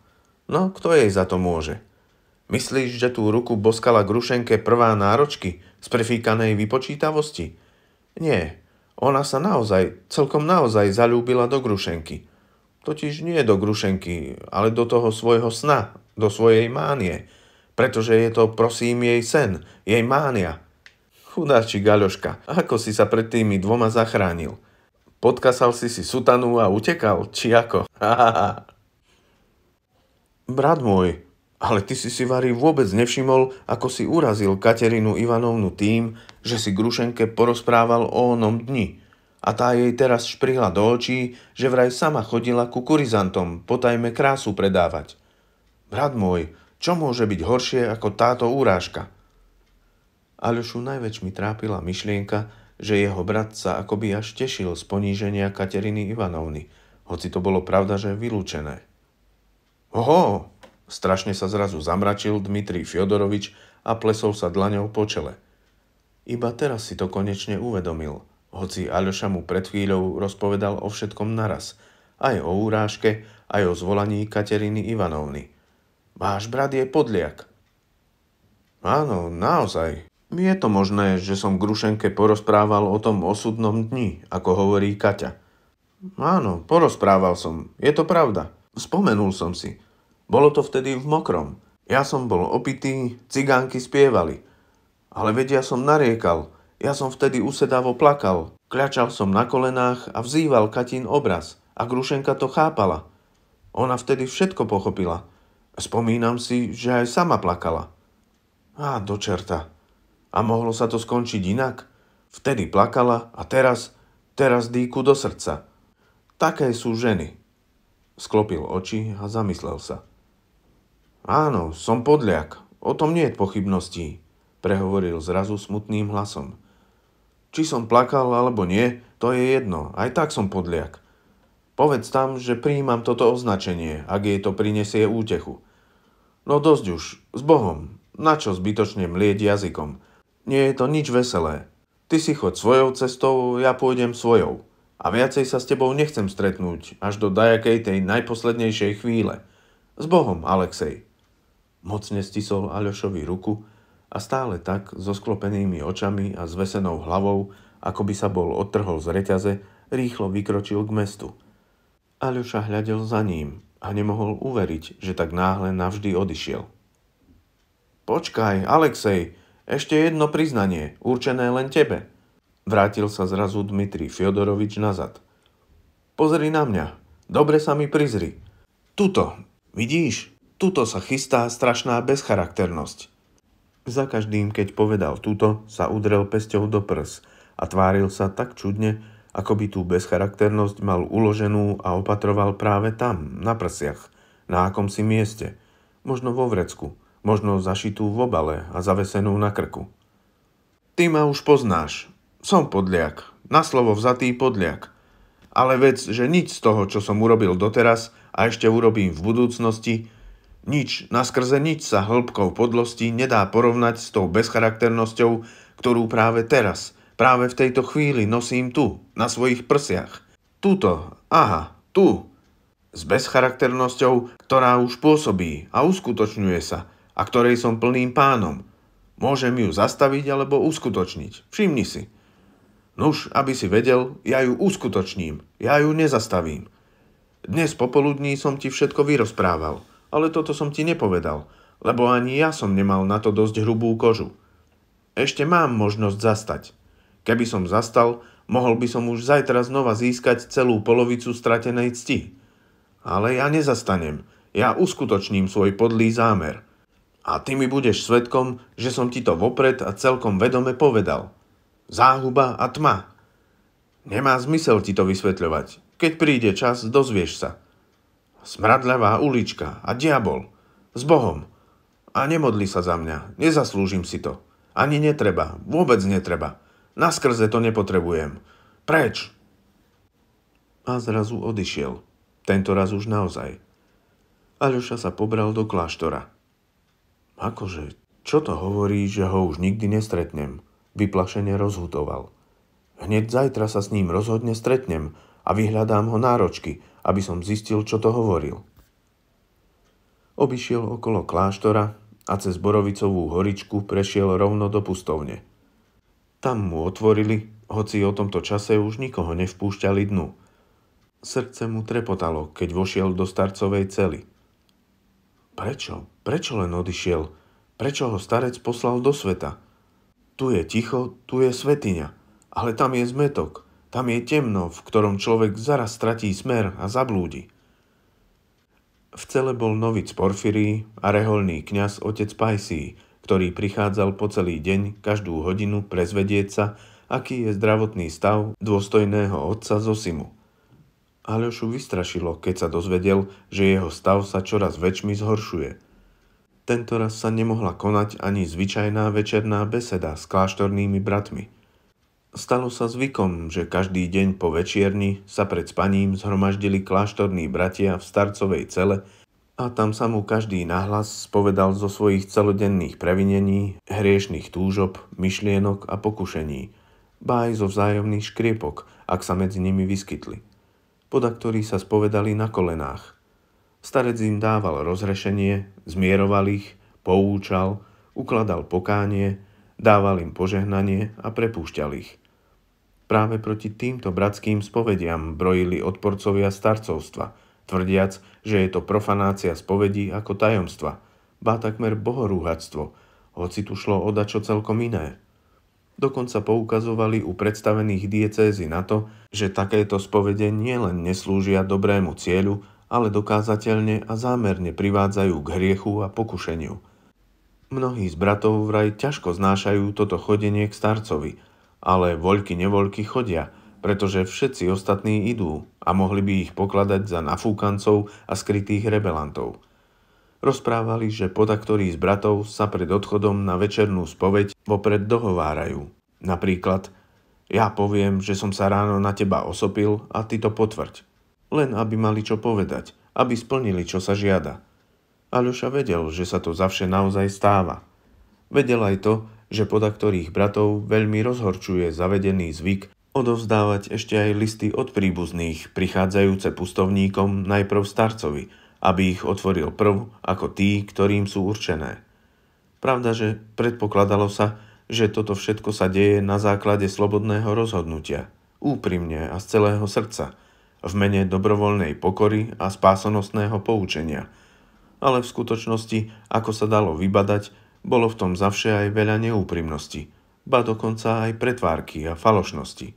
No, kto jej za to môže? Myslíš, že tú ruku boskala Grušenke prvá náročky z prefíkanej vypočítavosti? Nie, ona sa naozaj, celkom naozaj zalúbila do Grušenky. Totiž nie do Grušenky, ale do toho svojho sna, do svojej mánie. Pretože je to, prosím, jej sen, jej mánia. Chudáči Galoška, ako si sa pred tými dvoma zachránil – Podkasal si si sutanu a utekal, či ako? Brat môj, ale ty si si Vary vôbec nevšimol, ako si urazil Katerinu Ivanovnu tým, že si Grušenke porozprával o onom dni. A tá jej teraz šprihla do očí, že vraj sama chodila ku kurizantom, potajme krásu predávať. Brat môj, čo môže byť horšie ako táto úrážka? Aljošu najväčšmi trápila myšlienka, že jeho brat sa akoby až tešil z poníženia Kateriny Ivanovny, hoci to bolo pravda, že vylúčené. Oho! Strašne sa zrazu zamračil Dmitrij Fjodorovič a plesol sa dlaňou po čele. Iba teraz si to konečne uvedomil, hoci Aljoša mu pred chvíľou rozpovedal o všetkom naraz, aj o úrážke, aj o zvolaní Kateriny Ivanovny. Váš brat je podliak. Áno, naozaj, je to možné, že som Grušenke porozprával o tom osudnom dni, ako hovorí Kaťa. Áno, porozprával som, je to pravda. Spomenul som si. Bolo to vtedy v mokrom. Ja som bol opitý, cigánky spievali. Ale vedia som nariekal. Ja som vtedy usedavo plakal. Kľačal som na kolenách a vzýval Katín obraz. A Grušenka to chápala. Ona vtedy všetko pochopila. Spomínam si, že aj sama plakala. Á, do čerta. A mohlo sa to skončiť inak? Vtedy plakala a teraz, teraz dýku do srdca. Také sú ženy. Sklopil oči a zamyslel sa. Áno, som podliak, o tom nie je pochybností, prehovoril zrazu smutným hlasom. Či som plakal alebo nie, to je jedno, aj tak som podliak. Povedz tam, že prijímam toto označenie, ak jej to prinesie útechu. No dosť už, s Bohom, na čo zbytočne mlieť jazykom – nie je to nič veselé. Ty si chod svojou cestou, ja pôjdem svojou. A viacej sa s tebou nechcem stretnúť, až do dajakej tej najposlednejšej chvíle. S Bohom, Alexej. Mocne stisol Alešovi ruku a stále tak, so sklopenými očami a zvesenou hlavou, ako by sa bol odtrhol z reťaze, rýchlo vykročil k mestu. Aleša hľadel za ním a nemohol uveriť, že tak náhle navždy odišiel. Počkaj, Alexej, ešte jedno priznanie, určené len tebe. Vrátil sa zrazu Dmitri Fiodorovič nazad. Pozri na mňa, dobre sa mi prizri. Tuto, vidíš, tuto sa chystá strašná bezcharakternosť. Za každým, keď povedal túto, sa udrel pesťou do prs a tváril sa tak čudne, ako by tú bezcharakternosť mal uloženú a opatroval práve tam, na prsiach, na akomsi mieste, možno vo vrecku možno zašitú v obale a zavesenú na krku. Ty ma už poznáš. Som podliak, na slovo vzatý podliak. Ale vec, že nič z toho, čo som urobil doteraz a ešte urobím v budúcnosti, nič, naskrze nič sa hĺbkou podlosti nedá porovnať s tou bezcharakternosťou, ktorú práve teraz, práve v tejto chvíli nosím tu, na svojich prsiach. Tuto, aha, tu. S bezcharakternosťou, ktorá už pôsobí a uskutočňuje sa – a ktorej som plným pánom. Môžem ju zastaviť alebo uskutočniť. Všimni si. Nuž, aby si vedel, ja ju uskutočním, ja ju nezastavím. Dnes popoludní som ti všetko vyrozprával, ale toto som ti nepovedal, lebo ani ja som nemal na to dosť hrubú kožu. Ešte mám možnosť zastať. Keby som zastal, mohol by som už zajtra znova získať celú polovicu stratenej cti. Ale ja nezastanem, ja uskutočním svoj podlý zámer – a ty mi budeš svetkom, že som ti to vopred a celkom vedome povedal. Záhuba a tma. Nemá zmysel ti to vysvetľovať. Keď príde čas, dozvieš sa. Smradľavá ulička a diabol. S Bohom. A nemodli sa za mňa. Nezaslúžim si to. Ani netreba. Vôbec netreba. Naskrze to nepotrebujem. Preč! A zrazu odišiel. Tento raz už naozaj. Aljoša sa pobral do kláštora. Akože, čo to hovorí, že ho už nikdy nestretnem? Vyplašene rozhutoval. Hneď zajtra sa s ním rozhodne stretnem a vyhľadám ho náročky, aby som zistil, čo to hovoril. Obišiel okolo kláštora a cez Borovicovú horičku prešiel rovno do pustovne. Tam mu otvorili, hoci o tomto čase už nikoho nevpúšťali dnu. Srdce mu trepotalo, keď vošiel do starcovej cely – Prečo? Prečo len odišiel? Prečo ho starec poslal do sveta? Tu je ticho, tu je svetiňa, ale tam je zmetok, tam je temno, v ktorom človek zaraz stratí smer a zablúdi. V cele bol novic Porfirí a reholný kňaz otec Pajsí, ktorý prichádzal po celý deň, každú hodinu prezvedieť sa, aký je zdravotný stav dôstojného otca Zosimu. Aljošu vystrašilo, keď sa dozvedel, že jeho stav sa čoraz väčšmi zhoršuje. Tentoraz sa nemohla konať ani zvyčajná večerná beseda s kláštornými bratmi. Stalo sa zvykom, že každý deň po večierni sa pred spaním zhromaždili kláštorní bratia v starcovej cele a tam sa mu každý nahlas spovedal zo svojich celodenných previnení, hriešných túžob, myšlienok a pokušení, ba aj zo vzájomných škriepok, ak sa medzi nimi vyskytli spoda ktorých sa spovedali na kolenách. Starec im dával rozrešenie, zmieroval ich, poučal, ukladal pokánie, dával im požehnanie a prepúšťal ich. Práve proti týmto bratským spovediam brojili odporcovia starcovstva, tvrdiac, že je to profanácia spovedí ako tajomstva, ba takmer bohorúhatstvo, hoci tu šlo o dačo celkom iné – Dokonca poukazovali u predstavených diecézy na to, že takéto spovede len neslúžia dobrému cieľu, ale dokázateľne a zámerne privádzajú k hriechu a pokušeniu. Mnohí z bratov vraj ťažko znášajú toto chodenie k starcovi, ale voľky nevoľky chodia, pretože všetci ostatní idú a mohli by ich pokladať za nafúkancov a skrytých rebelantov – Rozprávali, že podaktorí z bratov sa pred odchodom na večernú spoveď vopred dohovárajú. Napríklad, ja poviem, že som sa ráno na teba osopil a ty to potvrď. Len aby mali čo povedať, aby splnili, čo sa žiada. Aľoša vedel, že sa to zavše naozaj stáva. Vedel aj to, že podaktorých bratov veľmi rozhorčuje zavedený zvyk odovzdávať ešte aj listy od príbuzných, prichádzajúce pustovníkom najprv starcovi – aby ich otvoril prv ako tí, ktorým sú určené. Pravda, že predpokladalo sa, že toto všetko sa deje na základe slobodného rozhodnutia, úprimne a z celého srdca, v mene dobrovoľnej pokory a spásonosného poučenia. Ale v skutočnosti, ako sa dalo vybadať, bolo v tom zavše aj veľa neúprimnosti, ba dokonca aj pretvárky a falošnosti.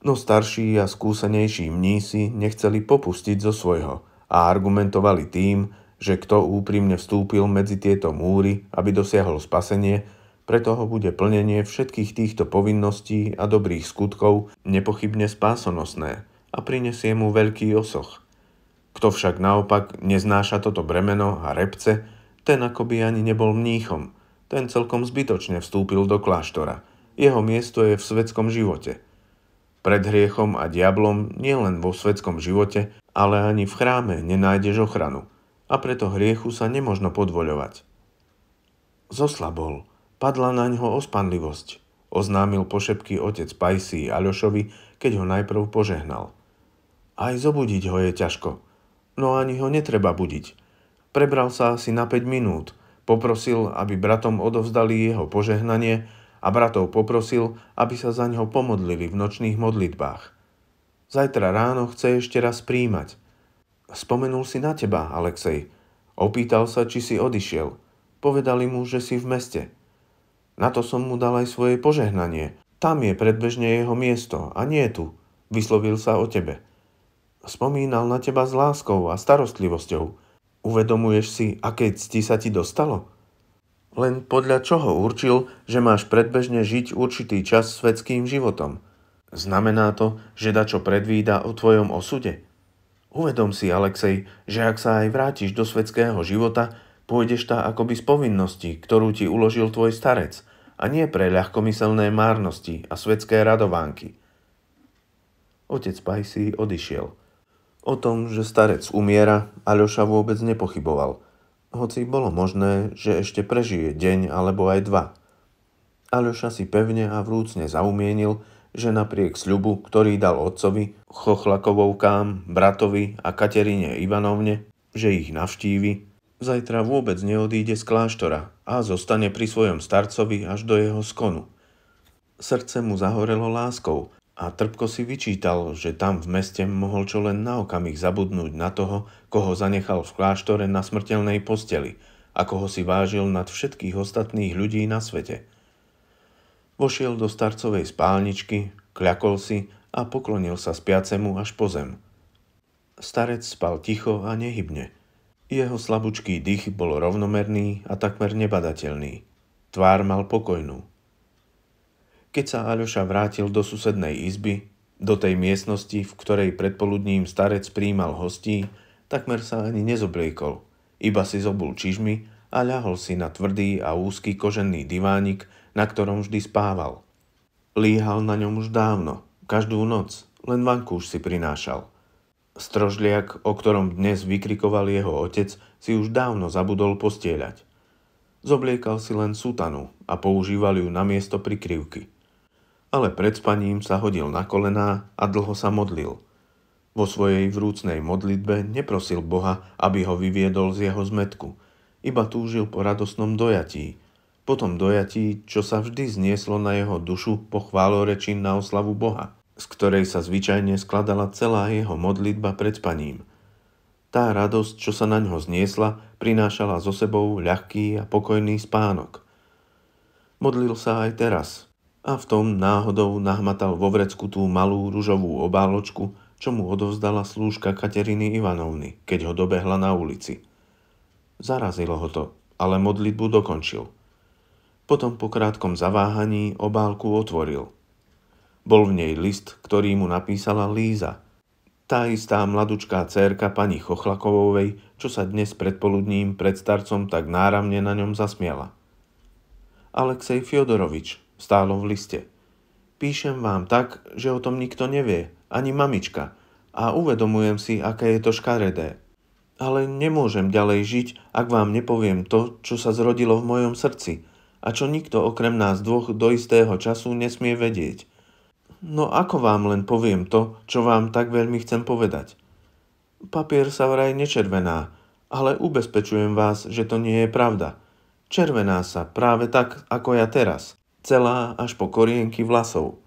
No starší a skúsenejší mnísi nechceli popustiť zo svojho – a argumentovali tým, že kto úprimne vstúpil medzi tieto múry, aby dosiahol spasenie, preto ho bude plnenie všetkých týchto povinností a dobrých skutkov nepochybne spásonosné a prinesie mu veľký osoch. Kto však naopak neznáša toto bremeno a repce, ten akoby ani nebol mníchom, ten celkom zbytočne vstúpil do kláštora. Jeho miesto je v svetskom živote. Pred hriechom a diablom nielen vo svetskom živote, ale ani v chráme nenájdeš ochranu a preto hriechu sa nemožno podvoľovať. Zoslabol, padla na ňo ospanlivosť, oznámil pošepky otec Pajsi Aľošovi, keď ho najprv požehnal. Aj zobudiť ho je ťažko, no ani ho netreba budiť. Prebral sa asi na 5 minút, poprosil, aby bratom odovzdali jeho požehnanie a bratov poprosil, aby sa za ňo pomodlili v nočných modlitbách. Zajtra ráno chce ešte raz príjmať. Spomenul si na teba, Alexej. Opýtal sa, či si odišiel. Povedali mu, že si v meste. Na to som mu dal aj svoje požehnanie. Tam je predbežne jeho miesto a nie tu. Vyslovil sa o tebe. Spomínal na teba s láskou a starostlivosťou. Uvedomuješ si, aké cti sa ti dostalo? Len podľa čoho určil, že máš predbežne žiť určitý čas svetským životom – Znamená to, že dačo predvída o tvojom osude? Uvedom si, Alexej, že ak sa aj vrátiš do svetského života, pôjdeš tá akoby z povinnosti, ktorú ti uložil tvoj starec, a nie pre ľahkomyselné márnosti a svetské radovánky. Otec Pajsi odišiel. O tom, že starec umiera, Aľoša vôbec nepochyboval, hoci bolo možné, že ešte prežije deň alebo aj dva. Aľoša si pevne a vrúcne zaumienil, že napriek sľubu, ktorý dal otcovi, Chochlakovovkám, bratovi a Katerine Ivanovne, že ich navštívi, zajtra vôbec neodíde z kláštora a zostane pri svojom starcovi až do jeho skonu. Srdce mu zahorelo láskou a trpko si vyčítal, že tam v meste mohol čo len na okamih zabudnúť na toho, koho zanechal v kláštore na smrteľnej posteli – ako ho si vážil nad všetkých ostatných ľudí na svete – Vošiel do starcovej spálničky, kľakol si a poklonil sa spiacemu až po zem. Starec spal ticho a nehybne. Jeho slabúčký dých bol rovnomerný a takmer nebadateľný. Tvár mal pokojnú. Keď sa Aľoša vrátil do susednej izby, do tej miestnosti, v ktorej predpoludním starec príjmal hostí, takmer sa ani nezobliekol. Iba si zobul čižmy a ľahol si na tvrdý a úzky kožený divánik, na ktorom vždy spával. Líhal na ňom už dávno, každú noc, len vankúš si prinášal. Strožliak, o ktorom dnes vykrikoval jeho otec, si už dávno zabudol postieľať. Zobliekal si len sutanu a používal ju na miesto prikryvky. Ale pred spaním sa hodil na kolená a dlho sa modlil. Vo svojej vrúcnej modlitbe neprosil Boha, aby ho vyviedol z jeho zmetku, iba túžil po radosnom dojatí – po tom dojatí, čo sa vždy znieslo na jeho dušu po chválorečí na oslavu Boha, z ktorej sa zvyčajne skladala celá jeho modlitba pred spaním. Tá radosť, čo sa na ňo zniesla, prinášala so sebou ľahký a pokojný spánok. Modlil sa aj teraz a v tom náhodou nahmatal vo vrecku tú malú ružovú obáločku, čo mu odovzdala slúžka Kateriny Ivanovny, keď ho dobehla na ulici. Zarazilo ho to, ale modlitbu dokončil – potom po krátkom zaváhaní obálku otvoril. Bol v nej list, ktorý mu napísala Líza. Tá istá mladučká cérka pani Chochlakovovej, čo sa dnes predpoludním pred starcom tak náramne na ňom zasmiala. Alexej Fiodorovič, stálo v liste. Píšem vám tak, že o tom nikto nevie, ani mamička, a uvedomujem si, aké je to škaredé. Ale nemôžem ďalej žiť, ak vám nepoviem to, čo sa zrodilo v mojom srdci – a čo nikto okrem nás dvoch do istého času nesmie vedieť. No ako vám len poviem to, čo vám tak veľmi chcem povedať? Papier sa vraj nečervená, ale ubezpečujem vás, že to nie je pravda. Červená sa práve tak, ako ja teraz, celá až po korienky vlasov.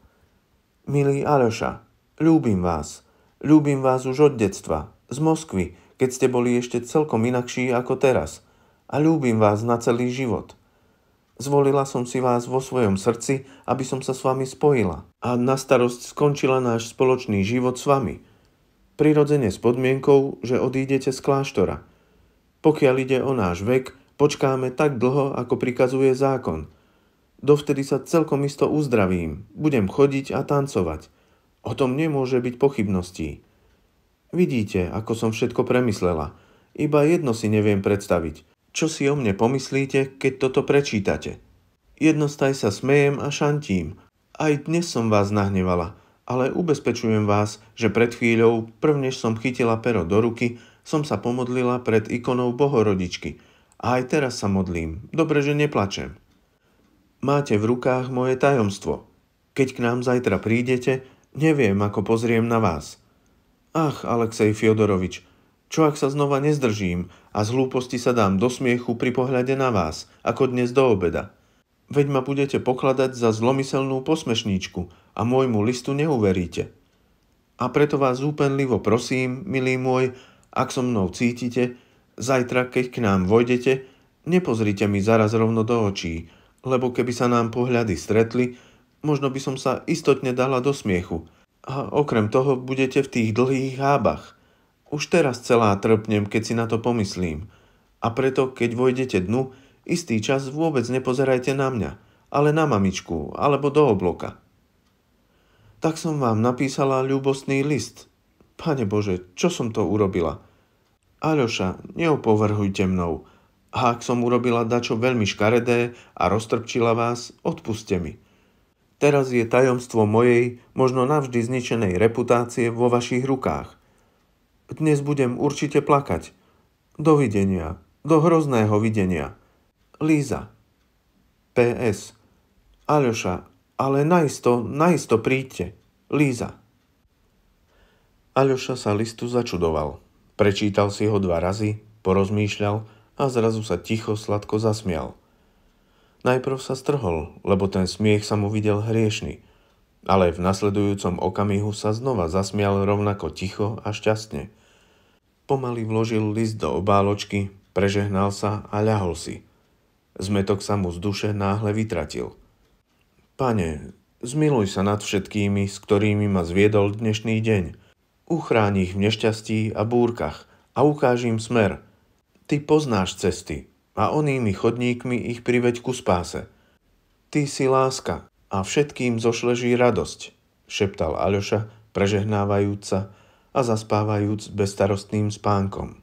Milý Aleša, ľúbim vás. Ľúbim vás už od detstva, z Moskvy, keď ste boli ešte celkom inakší ako teraz. A ľúbim vás na celý život. Zvolila som si vás vo svojom srdci, aby som sa s vami spojila a na starosť skončila náš spoločný život s vami. Prirodzene s podmienkou, že odídete z kláštora. Pokiaľ ide o náš vek, počkáme tak dlho, ako prikazuje zákon. Dovtedy sa celkom isto uzdravím, budem chodiť a tancovať. O tom nemôže byť pochybností. Vidíte, ako som všetko premyslela. Iba jedno si neviem predstaviť – čo si o mne pomyslíte, keď toto prečítate? Jednostaj sa smejem a šantím. Aj dnes som vás nahnevala, ale ubezpečujem vás, že pred chvíľou, prvnež som chytila pero do ruky, som sa pomodlila pred ikonou Bohorodičky. A aj teraz sa modlím, dobre, že neplačem. Máte v rukách moje tajomstvo. Keď k nám zajtra prídete, neviem, ako pozriem na vás. Ach, Alexej Fiodorovič, čo ak sa znova nezdržím a z hlúposti sa dám do smiechu pri pohľade na vás, ako dnes do obeda? Veď ma budete pokladať za zlomyselnú posmešníčku a môjmu listu neuveríte. A preto vás úpenlivo prosím, milý môj, ak so mnou cítite, zajtra, keď k nám vojdete, nepozrite mi zaraz rovno do očí, lebo keby sa nám pohľady stretli, možno by som sa istotne dala do smiechu. A okrem toho budete v tých dlhých hábach. Už teraz celá trpnem, keď si na to pomyslím. A preto, keď vojdete dnu, istý čas vôbec nepozerajte na mňa, ale na mamičku, alebo do obloka. Tak som vám napísala ľúbostný list. Pane Bože, čo som to urobila? Aľoša, neopovrhujte mnou. A ak som urobila dačo veľmi škaredé a roztrpčila vás, odpuste mi. Teraz je tajomstvo mojej, možno navždy zničenej reputácie vo vašich rukách dnes budem určite plakať. Dovidenia. Do hrozného videnia. Líza. PS. Aľoša, ale najisto, najisto príďte. Líza. Aľoša sa listu začudoval. Prečítal si ho dva razy, porozmýšľal a zrazu sa ticho sladko zasmial. Najprv sa strhol, lebo ten smiech sa mu videl hriešný, ale v nasledujúcom okamihu sa znova zasmial rovnako ticho a šťastne – Pomaly vložil list do obáločky, prežehnal sa a ľahol si. Zmetok sa mu z duše náhle vytratil. Pane, zmiluj sa nad všetkými, s ktorými ma zviedol dnešný deň. Uchráň ich v nešťastí a búrkach a ukáž im smer. Ty poznáš cesty a onými chodníkmi ich priveď ku spáse. Ty si láska a všetkým zošleží radosť, šeptal Aljoša, prežehnávajúca a zaspávajúc bezstarostným spánkom.